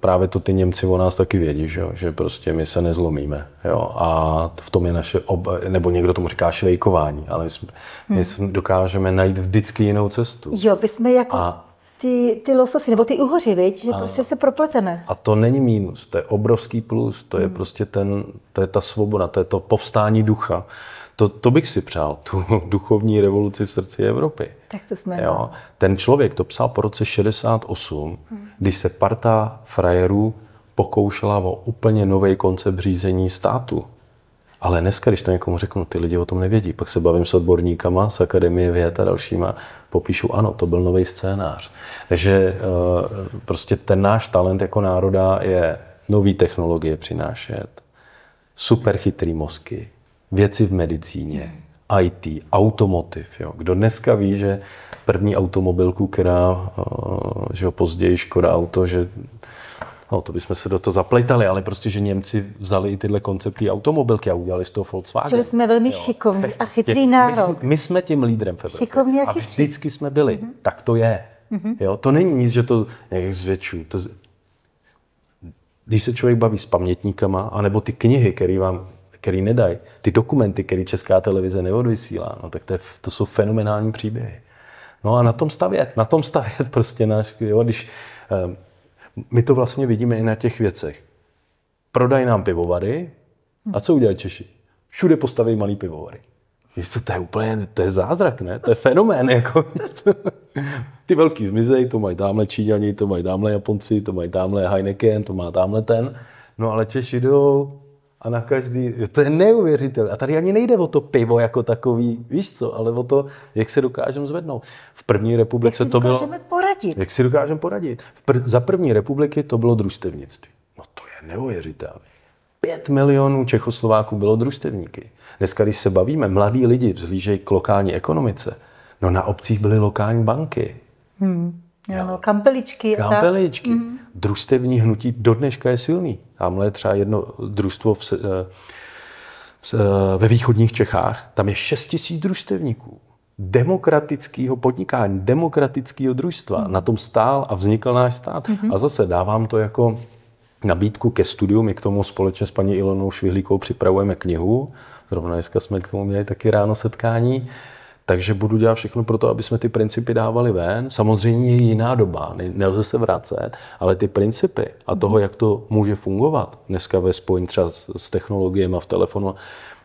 právě to ty Němci o nás taky vědí, že, jo? že prostě my se nezlomíme. Jo? A v tom je naše, ob, nebo někdo tomu říká švejkování, ale my, jsme, hmm. my jsme dokážeme najít vždycky jinou cestu. Jo, my jsme jako a, ty, ty lososy, nebo ty uhoři, viď? že a, prostě se propleteme. A to není mínus, to je obrovský plus, to je hmm. prostě ten, to je ta svoboda, to je to povstání ducha. To, to bych si přál, tu duchovní revoluci v srdci Evropy. Tak to jsme. Jo. Ten člověk to psal po roce 68, hmm. když se parta frajerů pokoušela o úplně nový koncept řízení státu. Ale dneska, když to někomu řeknu, ty lidi o tom nevědí, pak se bavím s odborníkama z Akademie věd a dalšíma, popíšu, ano, to byl nový scénář. Takže eh, prostě ten náš talent jako národa je nový technologie přinášet, super chytrý mozky, věci v medicíně, IT, automotiv. Jo. Kdo dneska ví, že první automobilku, která, eh, že jo, později Škoda Auto, že No, to bychom se do toho zapletali, ale prostě, že Němci vzali i tyhle koncepty automobilky a udělali z toho Volkswagen. Čili jsme velmi jo. šikovní a prostě chytrý národ. My, my jsme tím lídrem v Evropě. Šikovní a, a vždycky jsme byli. Mm-hmm. Tak to je. Mm-hmm. Jo, to není nic, že to nějak zvětšuju. To, když se člověk baví s pamětníkama, anebo ty knihy, které vám který nedají, ty dokumenty, které česká televize neodvysílá, no tak to, je, to jsou fenomenální příběhy. No a na tom stavět, na tom stavět prostě náš, jo, když ehm, my to vlastně vidíme i na těch věcech. Prodají nám pivovary a co udělají Češi? Všude postaví malý pivovary. Víš co, to je úplně, to je zázrak, ne? To je fenomén, jako. Ty velký zmizej, to mají tamhle Číňani, to mají tamhle Japonci, to mají tamhle Heineken, to má tamhle ten. No ale Češi jdou a na každý, to je neuvěřitelné. A tady ani nejde o to pivo jako takový, víš co, ale o to, jak se dokážeme zvednout. V první republice jak to bylo... poradit. Jak si dokážeme poradit. Pr- za první republiky to bylo družstevnictví. No to je neuvěřitelné. Pět milionů Čechoslováků bylo družstevníky. Dneska, když se bavíme, mladí lidi vzhlížejí k lokální ekonomice. No na obcích byly lokální banky. Hmm. Ano, kampeličky. Kampeličky. Tak. Mhm. Družstevní hnutí do dneška je silný. Tamhle je třeba jedno družstvo v, eh, v, eh, ve východních Čechách, tam je 6 tisíc družstevníků demokratického podnikání, demokratického družstva. Mm. Na tom stál a vznikl náš stát. Mm-hmm. A zase dávám to jako nabídku ke studiu. My k tomu společně s paní Ilonou Švihlíkou připravujeme knihu. Zrovna dneska jsme k tomu měli taky ráno setkání. Uh, takže budu dělat všechno pro to, aby jsme ty principy dávali ven. Samozřejmě je jiná doba, nelze se vracet, ale ty principy a toho, jak to může fungovat dneska ve spojení třeba s, technologiemi a v telefonu,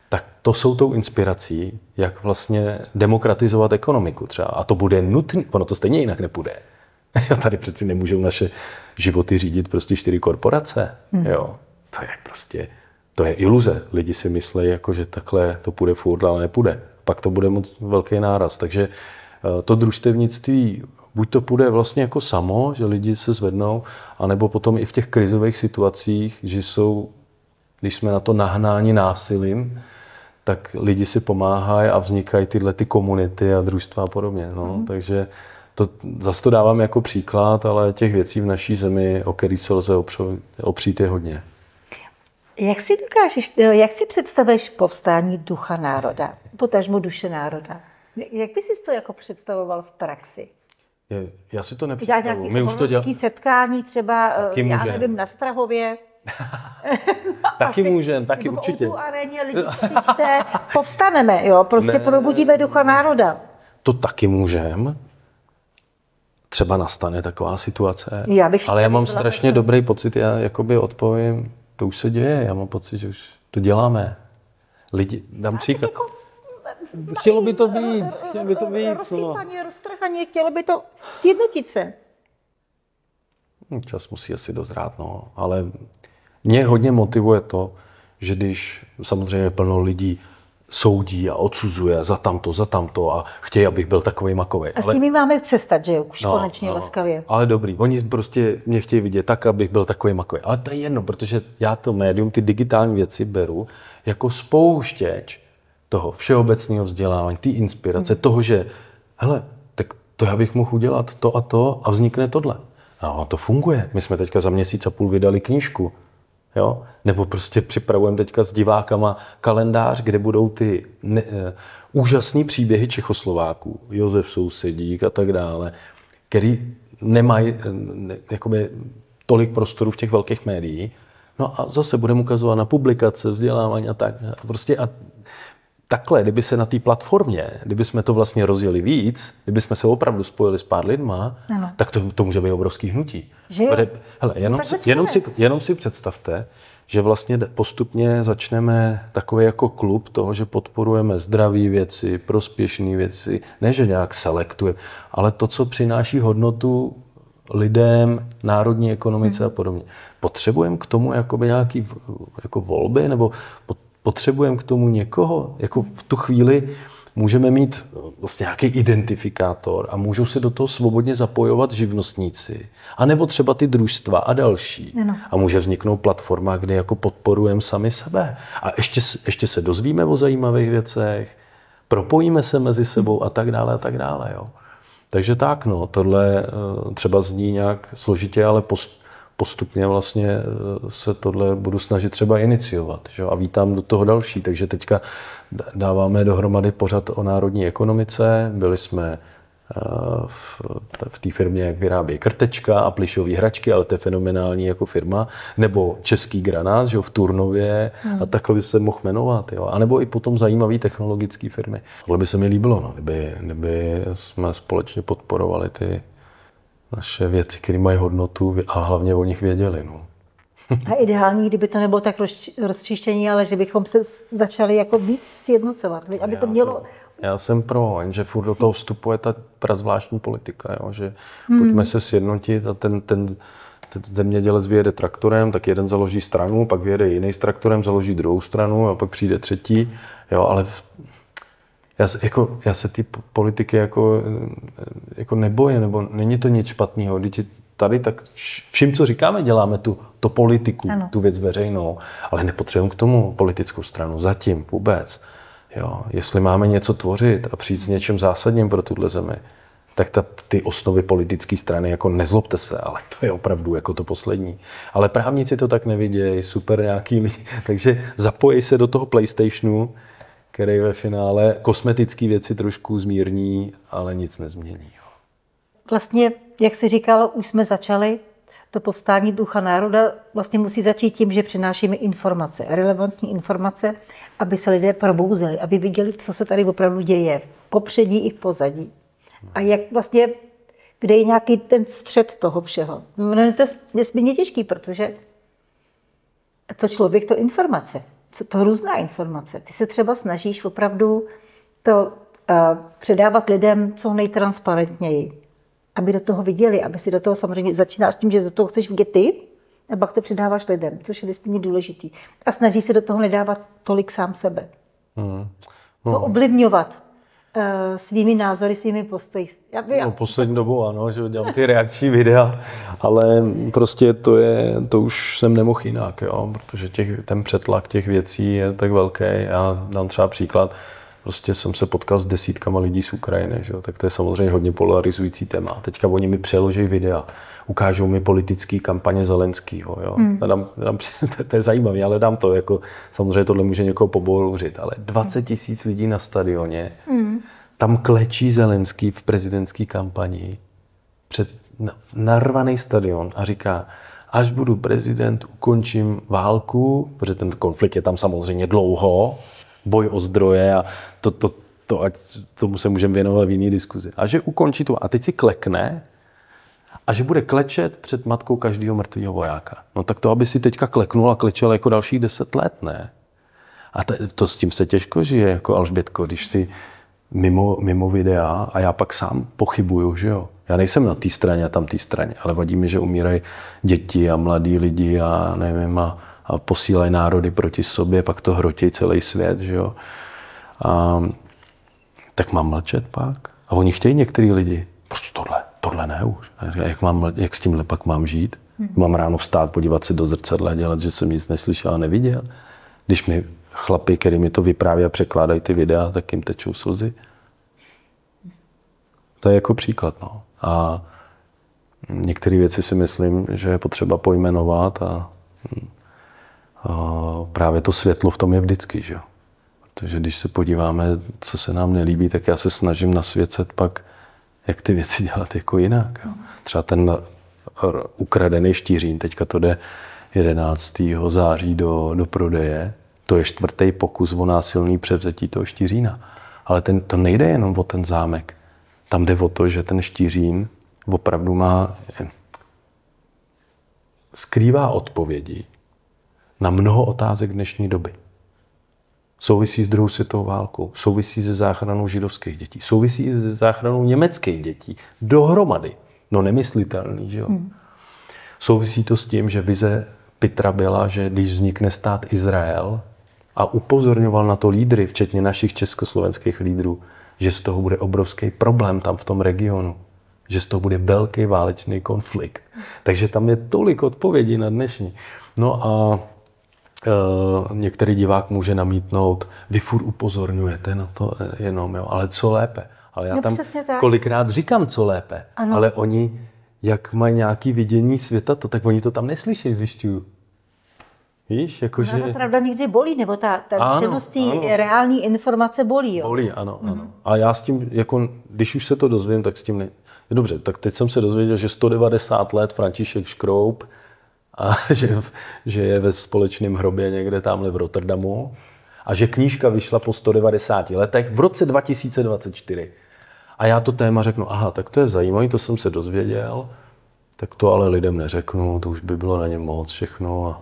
tak to jsou tou inspirací, jak vlastně demokratizovat ekonomiku třeba. A to bude nutné, ono to stejně jinak nepůjde. Já tady přeci nemůžou naše životy řídit prostě čtyři korporace. Hmm. Jo, to je prostě, to je iluze. Lidi si myslí, jako, že takhle to půjde furt, ale nepůjde pak to bude moc velký náraz. Takže eh, to družstevnictví buď to půjde vlastně jako samo, že lidi se zvednou, anebo potom i v těch krizových situacích, že jsou, když jsme na to nahnáni násilím, tak lidi si pomáhají a vznikají tyhle ty komunity a družstva a podobně. No. Mm. Takže to, zase to dávám jako příklad, ale těch věcí v naší zemi, o který se lze opřít, je hodně. Jak si dokážeš, no, jak si představuješ povstání ducha národa? potažmo duše národa. Jak bys si to jako představoval v praxi? Je, já si to nepředstavuju. My už to děláme. setkání třeba, eh, taky já můžem. nevím, na Strahově. no, taky můžem, taky v určitě. V aréně lidi křičte, povstaneme, jo, prostě ne, probudíme ducha národa. To taky můžem. Třeba nastane taková situace. Já bych ale já mám strašně to. dobrý pocit, já jakoby odpovím, to už se děje, já mám pocit, že už to děláme. Lidi, dám příklad. Jako chtělo by to víc, chtělo by to víc. No. Rozsýpaně, roztrhaně, chtělo by to sjednotit se. Hmm, čas musí asi dozrát, no. Ale mě hodně motivuje to, že když samozřejmě plno lidí soudí a odsuzuje za tamto, za tamto a chtějí, abych byl takový makový. A s tím ale... máme přestat, že jo, už no, konečně no, no, laskavě. Ale dobrý, oni prostě mě chtějí vidět tak, abych byl takový makový. Ale to je jedno, protože já to médium, ty digitální věci beru jako spouštěč toho všeobecného vzdělávání, ty inspirace, hmm. toho, že hele, tak to já bych mohl udělat to a to a vznikne tohle. A to funguje. My jsme teďka za měsíc a půl vydali knížku. Jo? Nebo prostě připravujeme teďka s divákama kalendář, kde budou ty ne, e, eh, úžasné příběhy Čechoslováků, Josef Sousedík a tak dále, který nemají eh, ne, jakoby tolik prostoru v těch velkých médiích. No a zase budeme ukazovat na publikace, vzdělávání a tak. A prostě a takhle, kdyby se na té platformě, kdyby jsme to vlastně rozjeli víc, kdyby jsme se opravdu spojili s pár lidma, ano. tak to, to může být obrovský hnutí. Že hele, jenom, si, jenom, si, jenom si představte, že vlastně postupně začneme takový jako klub toho, že podporujeme zdravé věci, prospěšné věci, ne že nějak selektujeme, ale to, co přináší hodnotu lidem, národní ekonomice hmm. a podobně. Potřebujeme k tomu jakoby nějaký jako volby, nebo potřebujeme k tomu někoho? Jako v tu chvíli můžeme mít no, vlastně nějaký identifikátor a můžou se do toho svobodně zapojovat živnostníci, a nebo třeba ty družstva a další. Ano. A může vzniknout platforma, kde jako podporujeme sami sebe. A ještě, ještě se dozvíme o zajímavých věcech, propojíme se mezi sebou a tak dále a tak dále. Jo. Takže tak, no, tohle eh, třeba zní nějak složitě, ale post, postupně vlastně eh, se tohle budu snažit třeba iniciovat. Že? A vítám do toho další. Takže teďka dáváme dohromady pořad o národní ekonomice. Byli jsme eh, v, v té firmě, jak vyrábí krtečka a plišové hračky, ale to je fenomenální jako firma, nebo český granát, že v Turnově hmm. a takhle by se mohl jmenovat, jo. A nebo i potom zajímavé technologické firmy. Tohle by se mi líbilo, no, kdyby, kdyby jsme společně podporovali ty naše věci, které mají hodnotu a hlavně o nich věděli. No. A ideální, kdyby to nebylo tak rozčištění, ale že bychom se začali jako víc sjednocovat, aby to mělo... já jsem pro, jenže furt do toho vstupuje ta prazvláštní politika, jo, že hmm. pojďme se sjednotit a ten, ten, ten zemědělec vyjede traktorem, tak jeden založí stranu, pak vyjede jiný s traktorem, založí druhou stranu a pak přijde třetí, jo, ale v, já, jako, já se ty politiky jako, eh, jako neboje, nebo není to nic špatného. Když tady tak vším, co říkáme, děláme tu, to politiku, ano. tu věc veřejnou, ale nepotřebujeme k tomu politickou stranu zatím vůbec. Jo, jestli máme něco tvořit a přijít s něčím zásadním pro tuhle zemi, tak ta, ty osnovy politické strany, jako nezlobte se, ale to je opravdu jako to poslední. Ale právníci to tak nevidějí, super nějaký lidi. Takže zapojej se do toho PlayStationu, který ve finále kosmetické věci trošku zmírní, ale nic nezmění. Vlastně, jak si říkal, už jsme začali. To povstání ducha národa vlastně musí začít tím, že přinášíme informace, relevantní informace, aby se lidé probouzeli, aby viděli, co se tady opravdu děje, popředí i pozadí. A jak vlastně, kde je nějaký ten střed toho všeho. No, to je nesmírně těžký, protože co člověk, to informace co to různá informace. Ty se třeba snažíš opravdu to uh, předávat lidem co nejtransparentněji, aby do toho viděli, aby si do toho samozřejmě začínáš tím, že do toho chceš vidět ty, a pak to předáváš lidem, což je nesmírně důležitý. A snaží se do toho nedávat tolik sám sebe. Mm. No. To ovlivňovat. Eh, svými názory, svými postoji. Já by, já... No, poslední dobou ano, že dělám ty reakční videa, ale prostě to je, to už jsem nemohl jinak, jo, protože těch, ten přetlak těch věcí je tak velký. Já dám třeba příklad, prostě jsem se potkal s desítkama lidí z Ukrajiny, že? tak to je samozřejmě hodně polarizující téma. Teďka oni mi přeloží videa, ukážou mi politické kampaně Zelenskýho. Jo? Hmm. Dám, dám, to, to je zajímavé, ale dám to. Jako, samozřejmě tohle může někoho pobouřit, ale 20 tisíc lidí na stadioně, hmm. tam klečí Zelenský v prezidentské kampani před narvaný stadion a říká, až budu prezident, ukončím válku, protože ten konflikt je tam samozřejmě dlouho, boj o zdroje a to, to, to ať tomu se můžeme věnovat v jiné diskuzi. A že ukončí tu. A teď si klekne a že bude klečet před matkou každého mrtvého vojáka. No tak to, aby si teďka kleknul a klečel jako dalších deset let, ne? A to, to s tím se těžko žije, jako Alžbětko, když si mimo, mimo videa a já pak sám pochybuju, že jo. Já nejsem na té straně a tam té straně, ale vadí mi, že umírají děti a mladí lidi a nevím, a a posílají národy proti sobě, pak to hrotí celý svět, že jo. A, tak mám mlčet pak? A oni chtějí některý lidi. Proč tohle? Tohle ne už. A jak, mám, jak s tímhle pak mám žít? Hmm. Mám ráno vstát, podívat se do zrcadla a dělat, že jsem nic neslyšel a neviděl. Když mi chlapi, který mi to vypráví a překládají ty videa, tak jim tečou slzy. To je jako příklad. No. A některé věci si myslím, že je potřeba pojmenovat a hm, právě to světlo v tom je vždycky, že Protože když se podíváme, co se nám nelíbí, tak já se snažím nasvěcet pak, jak ty věci dělat jako jinak. Jo? Třeba ten ukradený štířín, teďka to jde 11. září do, do prodeje, to je čtvrtý pokus o násilný převzetí toho štířína. Ale ten, to nejde jenom o ten zámek. Tam jde o to, že ten štířín opravdu má, skrývá odpovědi na mnoho otázek dnešní doby. Souvisí s druhou světovou válkou, souvisí se záchranou židovských dětí, souvisí i se záchranou německých dětí. Dohromady. No nemyslitelný, že jo? Hmm. Souvisí to s tím, že vize Petra byla, že když vznikne stát Izrael, a upozorňoval na to lídry, včetně našich československých lídrů, že z toho bude obrovský problém tam v tom regionu, že z toho bude velký válečný konflikt. Takže tam je tolik odpovědí na dnešní. No a Eh, některý divák může namítnout, vy furt upozorňujete na to eh, jenom, jo, ale co lépe. Ale já no, tam kolikrát říkám, co lépe, ano. ale oni, jak mají nějaké vidění světa, to, tak oni to tam neslyší, zjišťuju. Víš, jakože... No, to pravda někdy bolí, nebo ta, ta přednost reální informace bolí, jo? Bolí, ano, mm-hmm. ano. A já s tím, jako, když už se to dozvím, tak s tím ne... Dobře, tak teď jsem se dozvěděl, že 190 let František Škroup a že, že je ve společném hrobě někde tamhle v Rotterdamu a že knížka vyšla po 190 letech v roce 2024. A já to téma řeknu, aha, tak to je zajímavé, to jsem se dozvěděl, tak to ale lidem neřeknu, to už by bylo na ně moc všechno. A...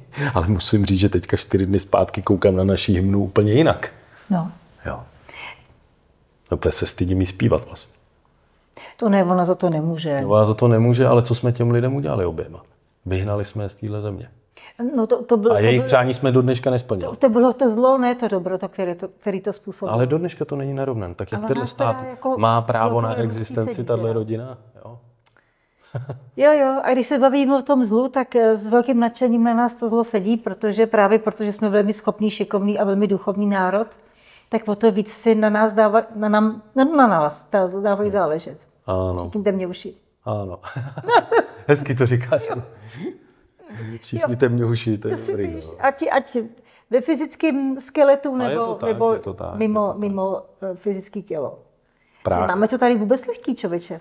ale musím říct, že teďka čtyři dny zpátky koukám na naší hymnu úplně jinak. No. Jo. No, protože se stydím jí zpívat vlastně. To ne, ona za to nemůže. No, ona za to nemůže, ale co jsme těm lidem udělali oběma? Vyhnali jsme z téhle země. No to, to bylo, a jejich to bylo, přání jsme do dneška nesplnili. To, to bylo to zlo, ne to dobro, to, které to, který to způsobilo. Ale do dneška to není narovnan. Tak jak tenhle stát jako má právo na existenci tahle rodina? Jo? jo, jo. A když se bavíme o tom zlu, tak eh, s velkým nadšením na nás to zlo sedí, protože právě protože jsme velmi schopný, šikovný a velmi duchovní národ, tak o to víc si na nás dává, na, nám, na nás dávají hmm. záležet. Ano. Všichni mě uši. Ano. Hezky to říkáš. Jo. Všichni temně uši, to, je dobrý. No. ať, ať ve fyzickém skeletu no, nebo, tak, nebo tak, mimo, mimo e, fyzické tělo. Prach. Máme to tady vůbec lehký, člověče.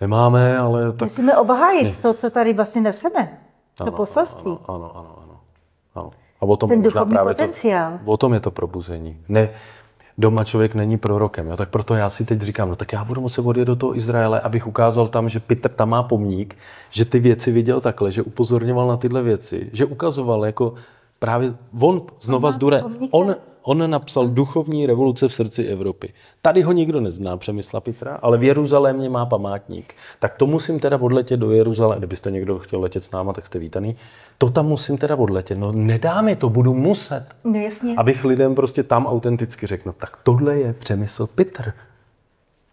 Nemáme, ale tak... Musíme obhájit ne. to, co tady vlastně neseme. To poselství. Ano, ano, ano. ano. ano. A o tom Ten duchovní potenciál. To, o tom je to probuzení. Ne, doma člověk není prorokem. Jo? Tak proto já si teď říkám, no tak já budu muset odjet do toho Izraele, abych ukázal tam, že Peter tam má pomník, že ty věci viděl takhle, že upozorňoval na tyhle věci, že ukazoval jako právě on znova zdure. On, On napsal duchovní revoluce v srdci Evropy. Tady ho nikdo nezná, Přemysla Pitra, ale v Jeruzalémě má památník. Tak to musím teda odletět do Jeruzaléma. Kdybyste někdo chtěl letět s náma, tak jste vítaný. To tam musím teda odletět. No nedá mi to, budu muset. No jasně. Abych lidem prostě tam autenticky řekl, no tak tohle je Přemysl Pitr.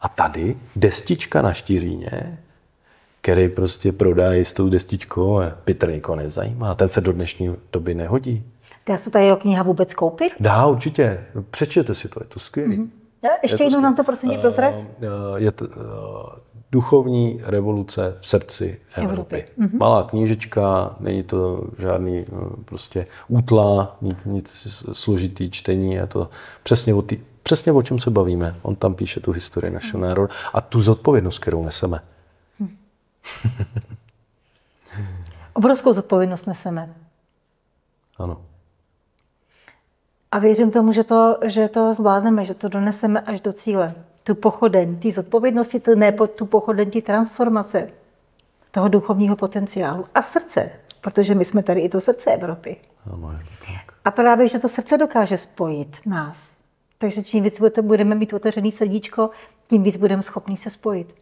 A tady destička na Štíříně, který prostě prodá jistou destičku, Pitr nikoho nezajímá. Ten se do dnešní doby nehodí. Dá se ta jeho kniha vůbec koupit? Dá, určitě. Přečtěte si to, je to skvělé. Mm-hmm. Ještě jednou nám to prosím uh, prozrať. Eh, eh, je to, uh, duchovní revoluce v srdci Evropy. Evropy. Mm-hmm. Malá knížečka, není to žádný prostě útla, nic, nic složitý čtení, je to přesně o, tý, přesně o čem se bavíme. On tam píše tu historii našeho mm-hmm. národa a tu zodpovědnost, kterou neseme. Mm. Obrovskou zodpovědnost neseme. Ano. A věřím tomu, že to, že to zvládneme, že to doneseme až do cíle. Tu pochodeň, ty zodpovědnosti, to ne tu pochodeň, ty transformace toho duchovního potenciálu a srdce, protože my jsme tady i to srdce Evropy. Ano, je to tak. A právě, že to srdce dokáže spojit nás. Takže čím víc budeme mít otevřený srdíčko, tím víc budeme schopni se spojit.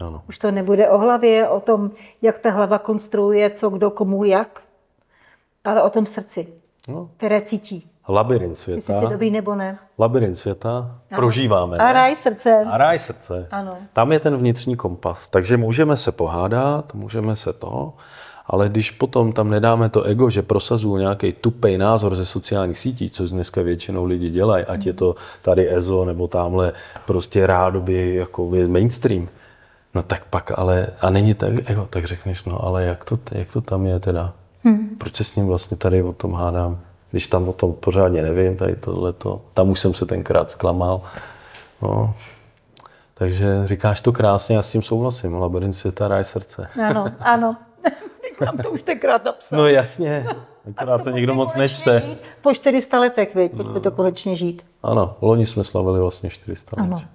Ano. Už to nebude o hlavě, o tom, jak ta hlava konstruuje, co, kdo, komu, jak, ale o tom srdci, no. které cítí. Labirint světa. Jestli dobrý nebo ne. Labirint světa ano. prožíváme. A ráj srdce. A ráj srdce. Ano. Tam je ten vnitřní kompas. Takže můžeme se pohádat, můžeme se to, ale když potom tam nedáme to ego, že prosazuju nějaký tupej názor ze sociálních sítí, což dneska většinou lidi dělají, ať je to tady EZO nebo tamhle prostě rádoby jako mainstream, no tak pak ale, a není tak ego, tak řekneš, no ale jak to, jak to tam je teda? Hmm. Proč se s ním vlastně tady o tom hádám? když tam o tom pořádně nevím, tady tohleto. Tam už jsem se tenkrát zklamal. No. Takže říkáš to krásně, já s tím souhlasím. Labirint světa, ráj srdce. Ano, ano. Tam to už tenkrát napsal. No jasně, akorát to, to někdo moc nečte. Žít po 400 letech, vy, pojďme no. to konečně žít. Ano, loni jsme slavili vlastně 400 ano. let.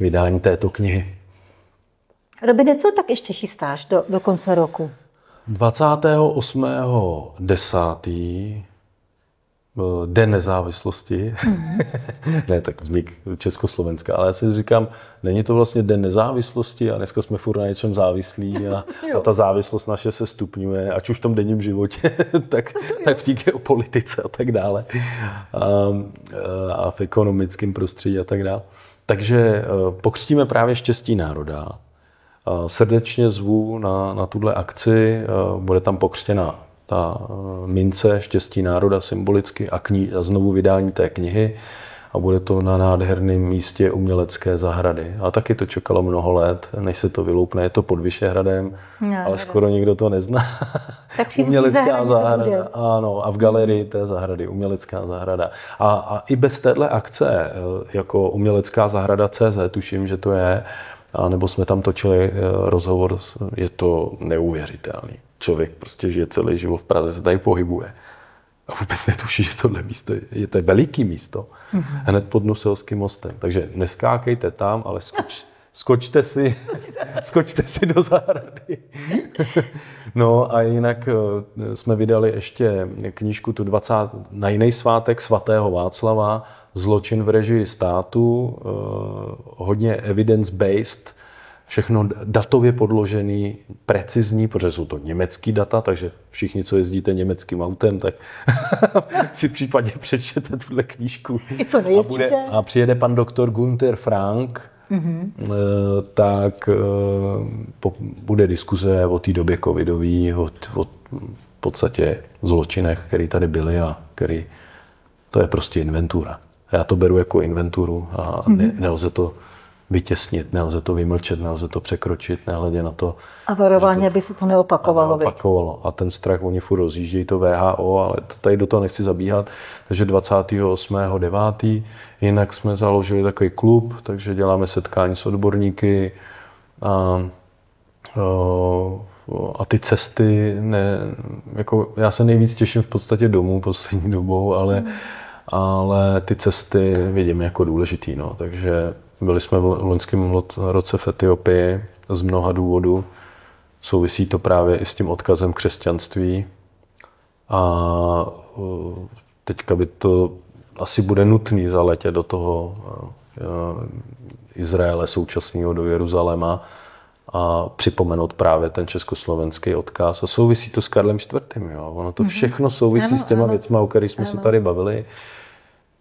Vydání této knihy. Robine, co tak ještě chystáš do, do konce roku? 28.10. byl eh, Den nezávislosti. Mm. ne, tak vznik Československa. Ale já si říkám, není to vlastně Den nezávislosti a dneska jsme furt na něčem závislí a, a ta závislost naše se stupňuje, ať už v tom denním životě, tak, no tak v té o politice a tak dále. A, ehm, eh, a v ekonomickém prostředí a tak dále. Takže eh, pokřtíme právě štěstí národa Eh, srdečně zvu na, na tuhle akci, eh, bude tam pokřtěna ta eh, mince Štěstí národa symbolicky a, kni- a znovu vydání té knihy a bude to na nádherném místě umělecké zahrady. A taky to čekalo mnoho let, než se to vyloupne. Je to pod Vyšehradem, no, ale skoro nikdo to nezná. Tak umělecká zahrada. Ano, a v galerii té zahrady, umělecká zahrada. A, a i bez téhle akce, jako umělecká zahrada CZ, tuším, že to je, a nebo jsme tam točili eh, rozhovor, je to neuvěřitelný. Člověk prostě žije celý život v Praze, se tady pohybuje a vůbec netuší, že tohle místo je, je to je veliký místo, mm-hmm. hned pod Nuselským mostem. Takže neskákejte tam, ale skoč, skočte, si, skočte si do zahrady. no a jinak eh, jsme vydali ještě knížku tu 20, na jiný svátek svatého Václava, zločin v režii státu, eh, hodně evidence-based, všechno datově podložený, precizní, protože jsou to německý data, takže všichni, co jezdíte německým autem, tak si případně přečtete tuhle knížku. I co A, bude, a přijede pan doktor Gunther Frank, Mm-hmm. tak eh, po, bude diskuze o té době covidové, o, o v podstatě zločinech, které tady byly a který to je prostě inventura. Já to beru jako inventuru a ne, mhm. nelze to vytěsnit, nelze to vymlčet, nelze to překročit, nehledě na to. A varování, aby se to neopakovalo. Neopakovalo. A ten strach, oni furt rozjíždějí to VHO, ale to, tady do toho nechci zabíhat. Takže 28.9. Jinak jsme založili takový klub, takže děláme setkání s odborníky a, a ty cesty, ne, jako já se nejvíc těším v podstatě domů poslední dobou, ale mhm ale ty cesty vidím jako důležitý. No. Takže byli jsme v loňském roce v Etiopii z mnoha důvodů. Souvisí to právě i s tím odkazem křesťanství. A teďka by to asi bude nutný zaletět do toho Izraele současného, do Jeruzaléma a připomenout právě ten československý odkaz. A souvisí to s Karlem IV. Jo? Ono to mhm. všechno souvisí ano, s těma ano. věcma, o kterých jsme ano. se tady bavili.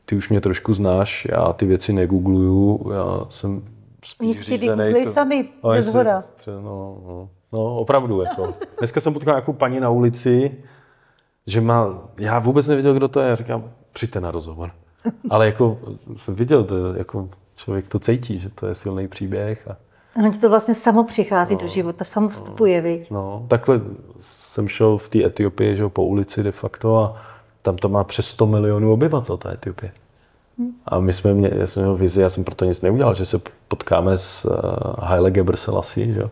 Ty už mě trošku znáš, já ty věci negoogluju, já jsem spíš Oni si to... sami no, ze zhora. No, no, no, opravdu. Jako. Dneska jsem potkal nějakou paní na ulici, že má, já vůbec nevěděl, kdo to je, já říkám, přijďte na rozhovor. Ale jako jsem viděl, to, jako člověk to cítí, že to je silný příběh a Ono ti to vlastně samo přichází no, do života, no, samo vstupuje, no, viď? No, takhle jsem šel v té Etiopii, že po ulici de facto a tam to má přes 100 milionů obyvatel, ta Etiopie. Hmm. A my jsme, mě, já jsem měl vizi, já jsem proto nic neudělal, že se potkáme s uh, Haile Gebrselassie, že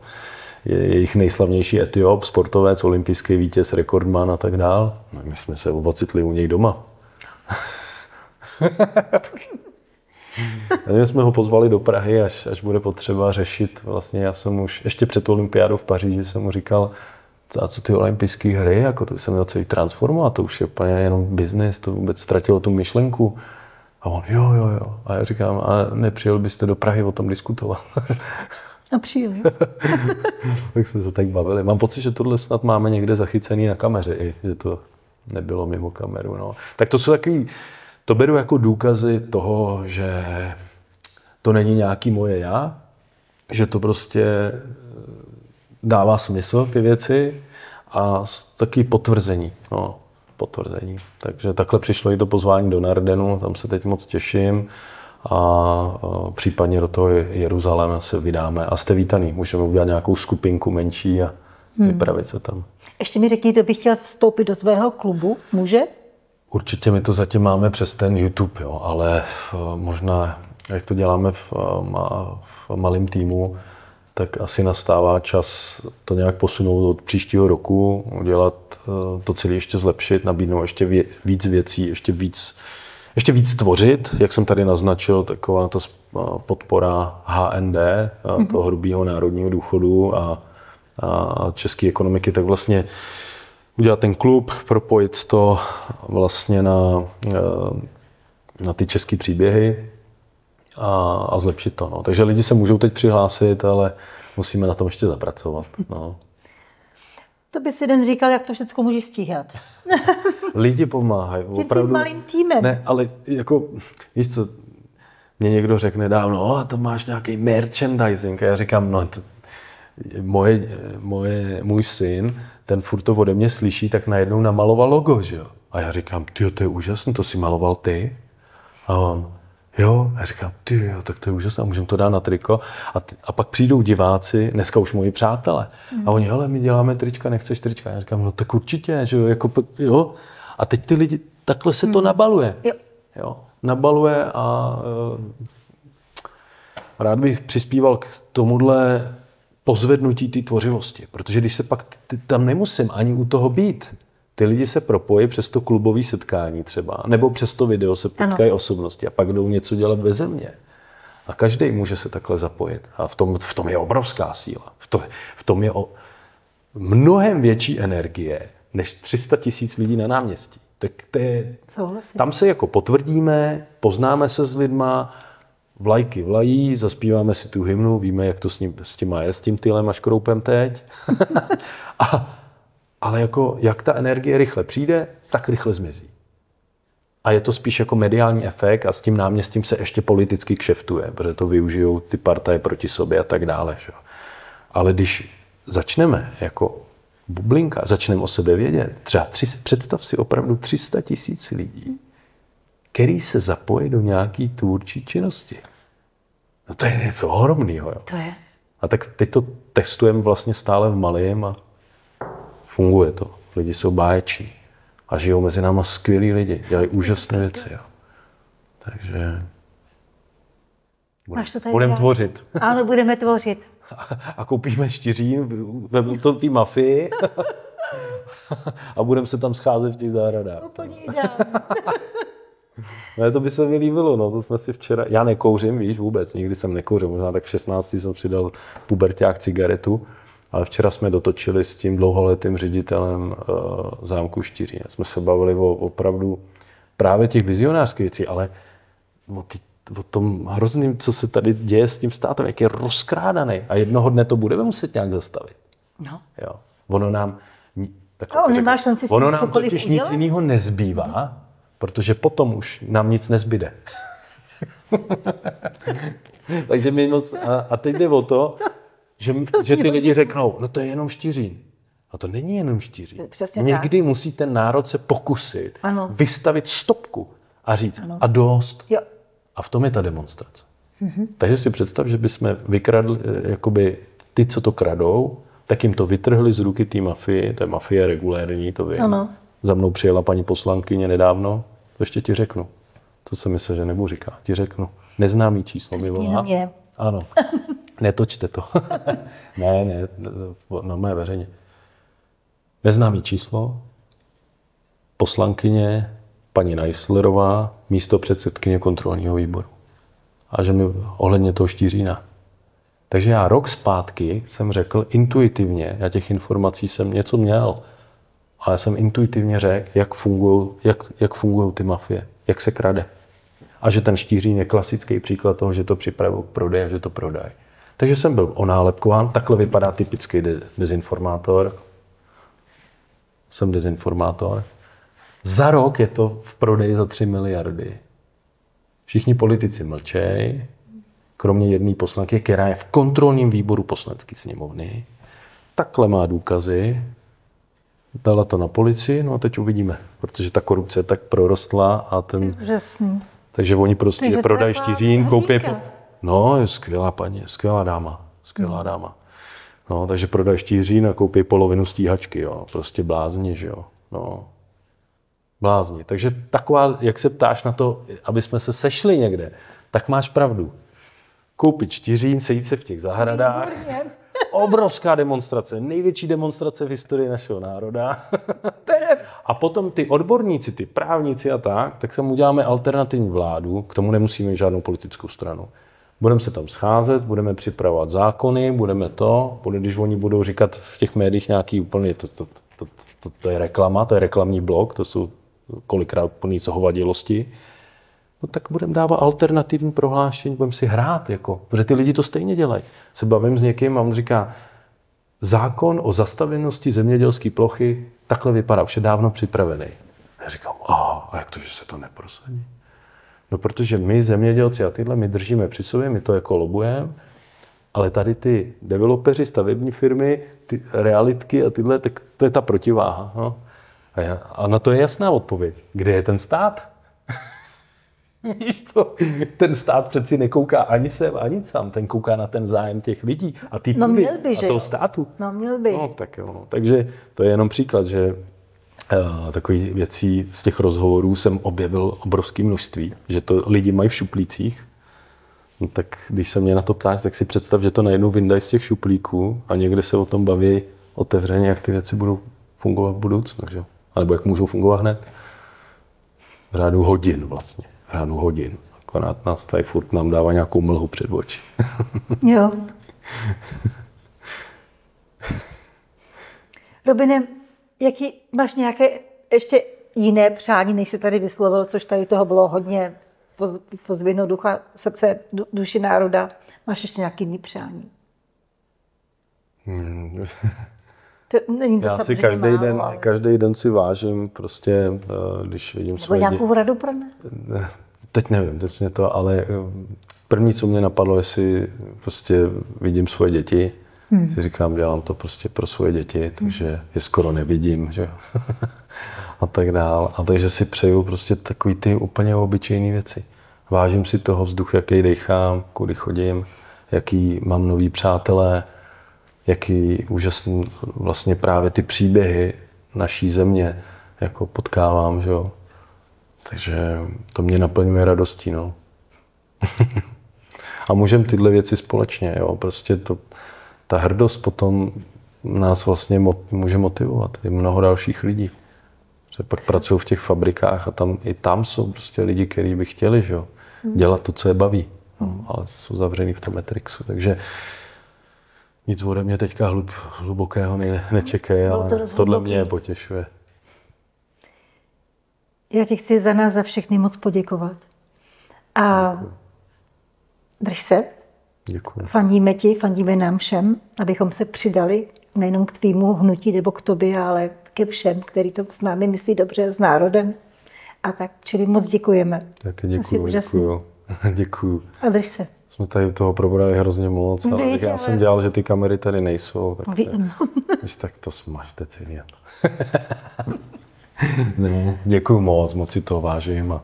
je jejich nejslavnější etiop, sportovec, olympijský vítěz, rekordman a tak dál. No, my jsme se ocitli u něj doma. My jsme ho pozvali do Prahy, až, až bude potřeba řešit. Vlastně já jsem už ještě před olympiádou v Paříži jsem mu říkal, a co ty olympijské hry, jako to jsem měl celý transformovat, to už je úplně jenom biznis, to vůbec ztratilo tu myšlenku. A on, jo, jo, jo. A já říkám, a nepřijel byste do Prahy o tom diskutovat. A přijeli. tak jsme se tak bavili. Mám pocit, že tohle snad máme někde zachycený na kameře i, že to nebylo mimo kameru. No. Tak to jsou takový, to beru jako důkazy toho, že to není nějaký moje já, že to prostě eh, dává smysl ty věci a taky potvrzení. No, potvrzení. Takže takhle přišlo i to pozvání do Nardenu, tam se teď moc těším a eh, případně do toho Jeruzalém se vydáme a jste vítaný. Můžeme udělat nějakou skupinku menší a hmm. vypravit se tam. Ještě mi řekni, kdo by chtěl vstoupit do tvého klubu, může? Určitě my to zatím máme přes ten YouTube, jo, ale eh, možná, jak to děláme v, eh, v malém týmu, tak asi nastává čas to nějak posunout od příštího roku, udělat eh, to celé ještě zlepšit, nabídnout ještě víc věcí, ještě víc, ještě víc tvořit. Jak jsem tady naznačil, taková ta podpora HND, mhm. toho hrubého národního důchodu a, a české ekonomiky, tak vlastně uh, udělat ten klub, propojit to vlastně na, eh, na ty české příběhy a, a zlepšit to. No. Takže lidi se můžou teď přihlásit, ale musíme na tom ještě zapracovat. No. To by si den říkal, jak to všechno může stíhat. lidi pomáhají. Opravdu. Tím malým týmem. Ne, ale jako, víš co, mě někdo řekne dávno, a to máš nějaký merchandising. A já říkám, no to, moje, moje, můj syn, ten furt to ode mě slyší, tak najednou namaloval logo, že jo. A já říkám, ty to je úžasné, to si maloval ty. A on, jo, a já říkám, ty jo, tak to je úžasné, a můžeme to dát na triko. A, ty, a pak přijdou diváci, dneska už moji přátelé, mm. a oni, hele, my děláme trička, nechceš trička. A já říkám, no tak určitě, že jo, jako, jo. A teď ty lidi, takhle se mm. to hmm. nabaluje. Jo. jo. Nabaluje a uh, rád bych přispíval k tomuhle pozvednutí té tvořivosti. Protože když se pak ty, tam nemusím ani u toho být, ty lidi se propojí přes to klubové setkání třeba, nebo přes to video se potkají ano. osobnosti a pak jdou něco dělat ve země. A každý může se takhle zapojit. A v tom, v tom je obrovská síla. V, to, v tom je o, mnohem větší energie než 300 tisíc lidí na náměstí. Tak to je, tam se jako potvrdíme, poznáme se s lidma, vlajky vlají, zaspíváme si tu hymnu, víme, jak to s, ním, s těma je, s tím tylem a škroupem teď. a, ale jako, jak ta energie rychle přijde, tak rychle zmizí. A je to spíš jako mediální efekt a s tím náměstím se ještě politicky kšeftuje, protože to využijou ty partaje proti sobě a tak dále. Že? Ale když začneme jako bublinka, začneme o sebe vědět, třeba tři, představ si opravdu 300 tisíc lidí, který se zapojí do nějaký tvůrčí činnosti. No to je něco ohromného. Jo. To je. A tak teď to testujeme vlastně stále v malém a funguje to. Lidi jsou báječní a žijou mezi náma skvělí lidi, dělají úžasné věci. Jo. Takže budeme, budem tvořit. Ano, budeme tvořit. A, koupíme štířín, ve to té mafii a budeme se tam scházet v těch zahradách. Úplně ideálně. Ne, to by se mi líbilo, no, to jsme si včera, já nekouřím, víš, vůbec, nikdy jsem nekouřil, možná tak v 16 jsem přidal puberták cigaretu, ale včera jsme dotočili s tím dlouholetým ředitelem uh, zámku Štíří. Jsme se bavili o opravdu právě těch vizionářských věcí, ale o, ty, o tom hrozným, co se tady děje s tím státem, jak je rozkrádaný. A jednoho dne to budeme muset nějak zastavit. No. Jo. Ono nám, tak no, nemáš šanci ono nám totiž udělat? nic jiného nezbývá, protože potom už nám nic nezbyde. Takže mi moc... A, a teď jde o to, že, že ty lidi řeknou, no to je jenom štířín. a to není jenom štířín. Mm, Někdy tak. musí ten národ se pokusit ano. vystavit stopku a říct ano. a dost. Jo. A v tom je ta demonstrace. Mhm. Takže si představ, že bychom vykradli, eh, jakoby ty, co to kradou, tak jim to vytrhli z ruky té mafie, je mafie regulérní, to vím. Ano. Za mnou přijela paní poslankyně nedávno, to ještě ti řeknu. To se myslím, že nebudu říkat. Ti řeknu. Neznámý číslo mi volá. Ano. Netočte to. ne, ne, na mé veřejně. Neznámý číslo, poslankyně, paní Najslerová, místo předsedkyně kontrolního výboru. A že mi ohledně toho štířína. Takže já rok zpátky jsem řekl intuitivně, já těch informací jsem něco měl, ale jsem intuitivně řekl, jak fungují jak, jak fungujou ty mafie, jak se krade. A že ten štířín je klasický příklad toho, že to připravují k prodeji a že to prodají. Takže jsem byl onálepkován, takhle vypadá typický de- dezinformátor. Jsem dezinformátor. Za rok je to v prodeji za 3 miliardy. Všichni politici mlčej, kromě jedné poslanky, která je v kontrolním výboru poslanecké sněmovny. Takhle má důkazy, dala to na policii, no a teď uvidíme, protože ta korupce je tak prorostla a ten... Přesný. Takže oni prostě takže prodají štířín, koupí... No, je skvělá paní, skvělá dáma, skvělá hmm. dáma. No, takže prodají štířín a koupí polovinu stíhačky, jo. Prostě blázni, že jo. No. Blázni. Takže taková, jak se ptáš na to, aby jsme se sešli někde, tak máš pravdu. Koupit štířín, sejít se v těch zahradách. Výborně obrovská demonstrace, největší demonstrace v historii našeho národa. a potom ty odborníci, ty právníci a tak, tak tam uděláme alternativní vládu, k tomu nemusíme žádnou politickou stranu. Budeme se tam scházet, budeme připravovat zákony, budeme to, bude, když oni budou říkat v těch médiích nějaký úplně, to, to, to, to, to je reklama, to je reklamní blok, to jsou kolikrát plný co hovadilosti no tak budeme dávat alternativní prohlášení, budeme si hrát, jako, protože ty lidi to stejně dělají. Se bavím s někým a on říká, zákon o zastavěnosti zemědělské plochy takhle vypadá, už je dávno připravený. A já říkám, a, a jak to, že se to neprosadí? No protože my zemědělci a tyhle, my držíme při sobě, my to jako lobujeme, ale tady ty developeři, stavební firmy, ty realitky a tyhle, tak to je ta protiváha. No. A, já, a na to je jasná odpověď. Kde je ten stát? Víš co? Ten stát přeci nekouká ani sem, ani tam. Ten kouká na ten zájem těch lidí a ty no, měl by, a že státu. No měl by. No, tak jo, no. Takže to je jenom příklad, že eh, takový věcí z těch rozhovorů jsem objevil obrovské množství, že to lidi mají v šuplících. No, tak když se mě na to ptáš, tak si představ, že to najednou vyndají z těch šuplíků a někde se o tom baví otevřeně, jak ty věci budou fungovat v budoucnu. Že? A nebo jak můžou fungovat hned. V řádu hodin vlastně ránu hodin. Akorát nás tady furt nám dává nějakou mlhu před oči. jo. Robine, jaký máš nějaké ještě jiné přání, než jsi tady vyslovil, což tady toho bylo hodně poz, ducha, srdce, du, duši národa. Máš ještě nějaké jiné přání? Hmm. To, není to Já si každý málo, den, ale... každý den si vážím, prostě, eh, když vidím své děti. nějakou radu pro mě? teď nevím, teď mě to, ale eh, první, co mě napadlo, jestli prostě vidím svoje děti, hmm. si říkám, dělám to prostě pro svoje děti, hmm. takže je skoro nevidím, že a tak dál. A takže si přeju prostě takový ty úplně obyčejné věci. Vážím si toho vzduchu, jaký dechám, kudy chodím, jaký mám nový přátelé, jaký úžasný vlastně právě ty příběhy naší země jako potkávám, že jo. Takže to mě naplňuje radostí, no. a můžeme tyhle věci společně, jo. Prostě to, ta hrdost potom nás vlastně mo- může motivovat. I mnoho dalších lidí. Že pak pracují v těch fabrikách a tam i tam jsou prostě lidi, kteří by chtěli, že jo. Dělat to, co je baví. No, ale jsou zavřený v tom Matrixu. Takže nic ode mě teďka hlub, hlubokého ne, nečekej, ale to tohle mě potěšuje. Já ti chci za nás, za všechny moc poděkovat. A Děkuji. drž se. Děkuji. Fandíme ti, fandíme nám všem, abychom se přidali nejenom k tvýmu hnutí nebo k tobě, ale ke všem, který to s námi myslí dobře, s národem. A tak, čili moc děkujeme. Tak děkuji, děkuju. Děkuju. A drž se jsme tady toho probrali hrozně moc, ale Víte, já jsem dělal, že ty kamery tady nejsou. Tak, Vím. Jsi tak to smažte jen. ne, děkuji moc, moc si to vážím. A,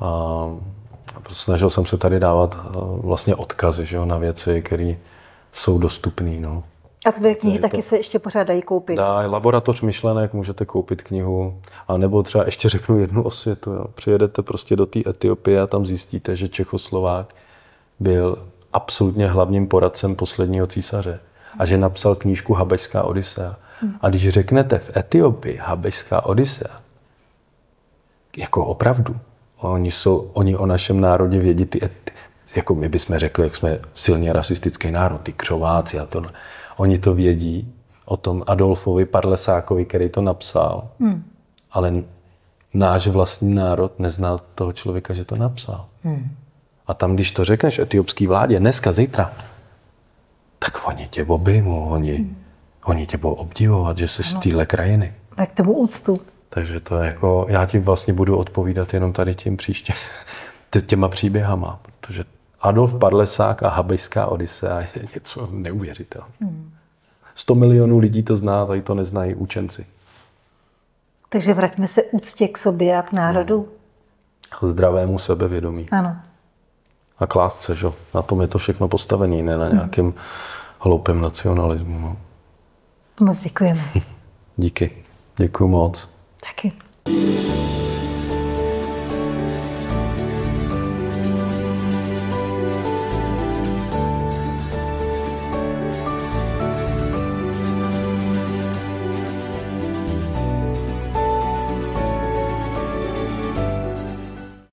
a prostě snažil jsem se tady dávat eh, vlastně odkazy že jo, na věci, které jsou dostupné. No. A tvé knihy to... taky se ještě pořád dají koupit. Dá, laboratoř myšlenek, můžete koupit knihu. A nebo třeba ještě řeknu jednu osvětu. Jo. Přijedete prostě do té Etiopie a tam zjistíte, že Čechoslovák byl absolutně hlavním poradcem posledního císaře a že napsal knížku Habešská Odisea. A když řeknete v Etiopii Habešská Odisea, jako opravdu, oni, jsou, oni o našem národě vědí ty, eti, jako my bychom řekli, jak jsme silně rasistický národ, ty křováci a to. Oni to vědí o tom Adolfovi Parlesákovi, který to napsal, hmm. ale náš vlastní národ neznal toho člověka, že to napsal. Hmm. A tam, když to řekneš etiopský vládě dneska, zítra, tak oni tě obejmou, oni, hmm. oni tě budou obdivovat, že jsi z téhle krajiny. A k tomu úctu. Takže to je jako, já ti vlastně budu odpovídat jenom tady tím příště, těma příběhama, protože Adolf Padlesák a Habejská Odisea je něco neuvěřitelného. Hmm. 100 milionů lidí to zná, tady to neznají učenci. Takže vraťme se úctě k sobě a k národu. Hmm. Zdravému sebevědomí. Ano na klásce, že? na tom je to všechno postavené, ne na mhm. nějakém hloupém nacionalismu. No. Moc děkujeme. Díky. Děkuji moc. Taky.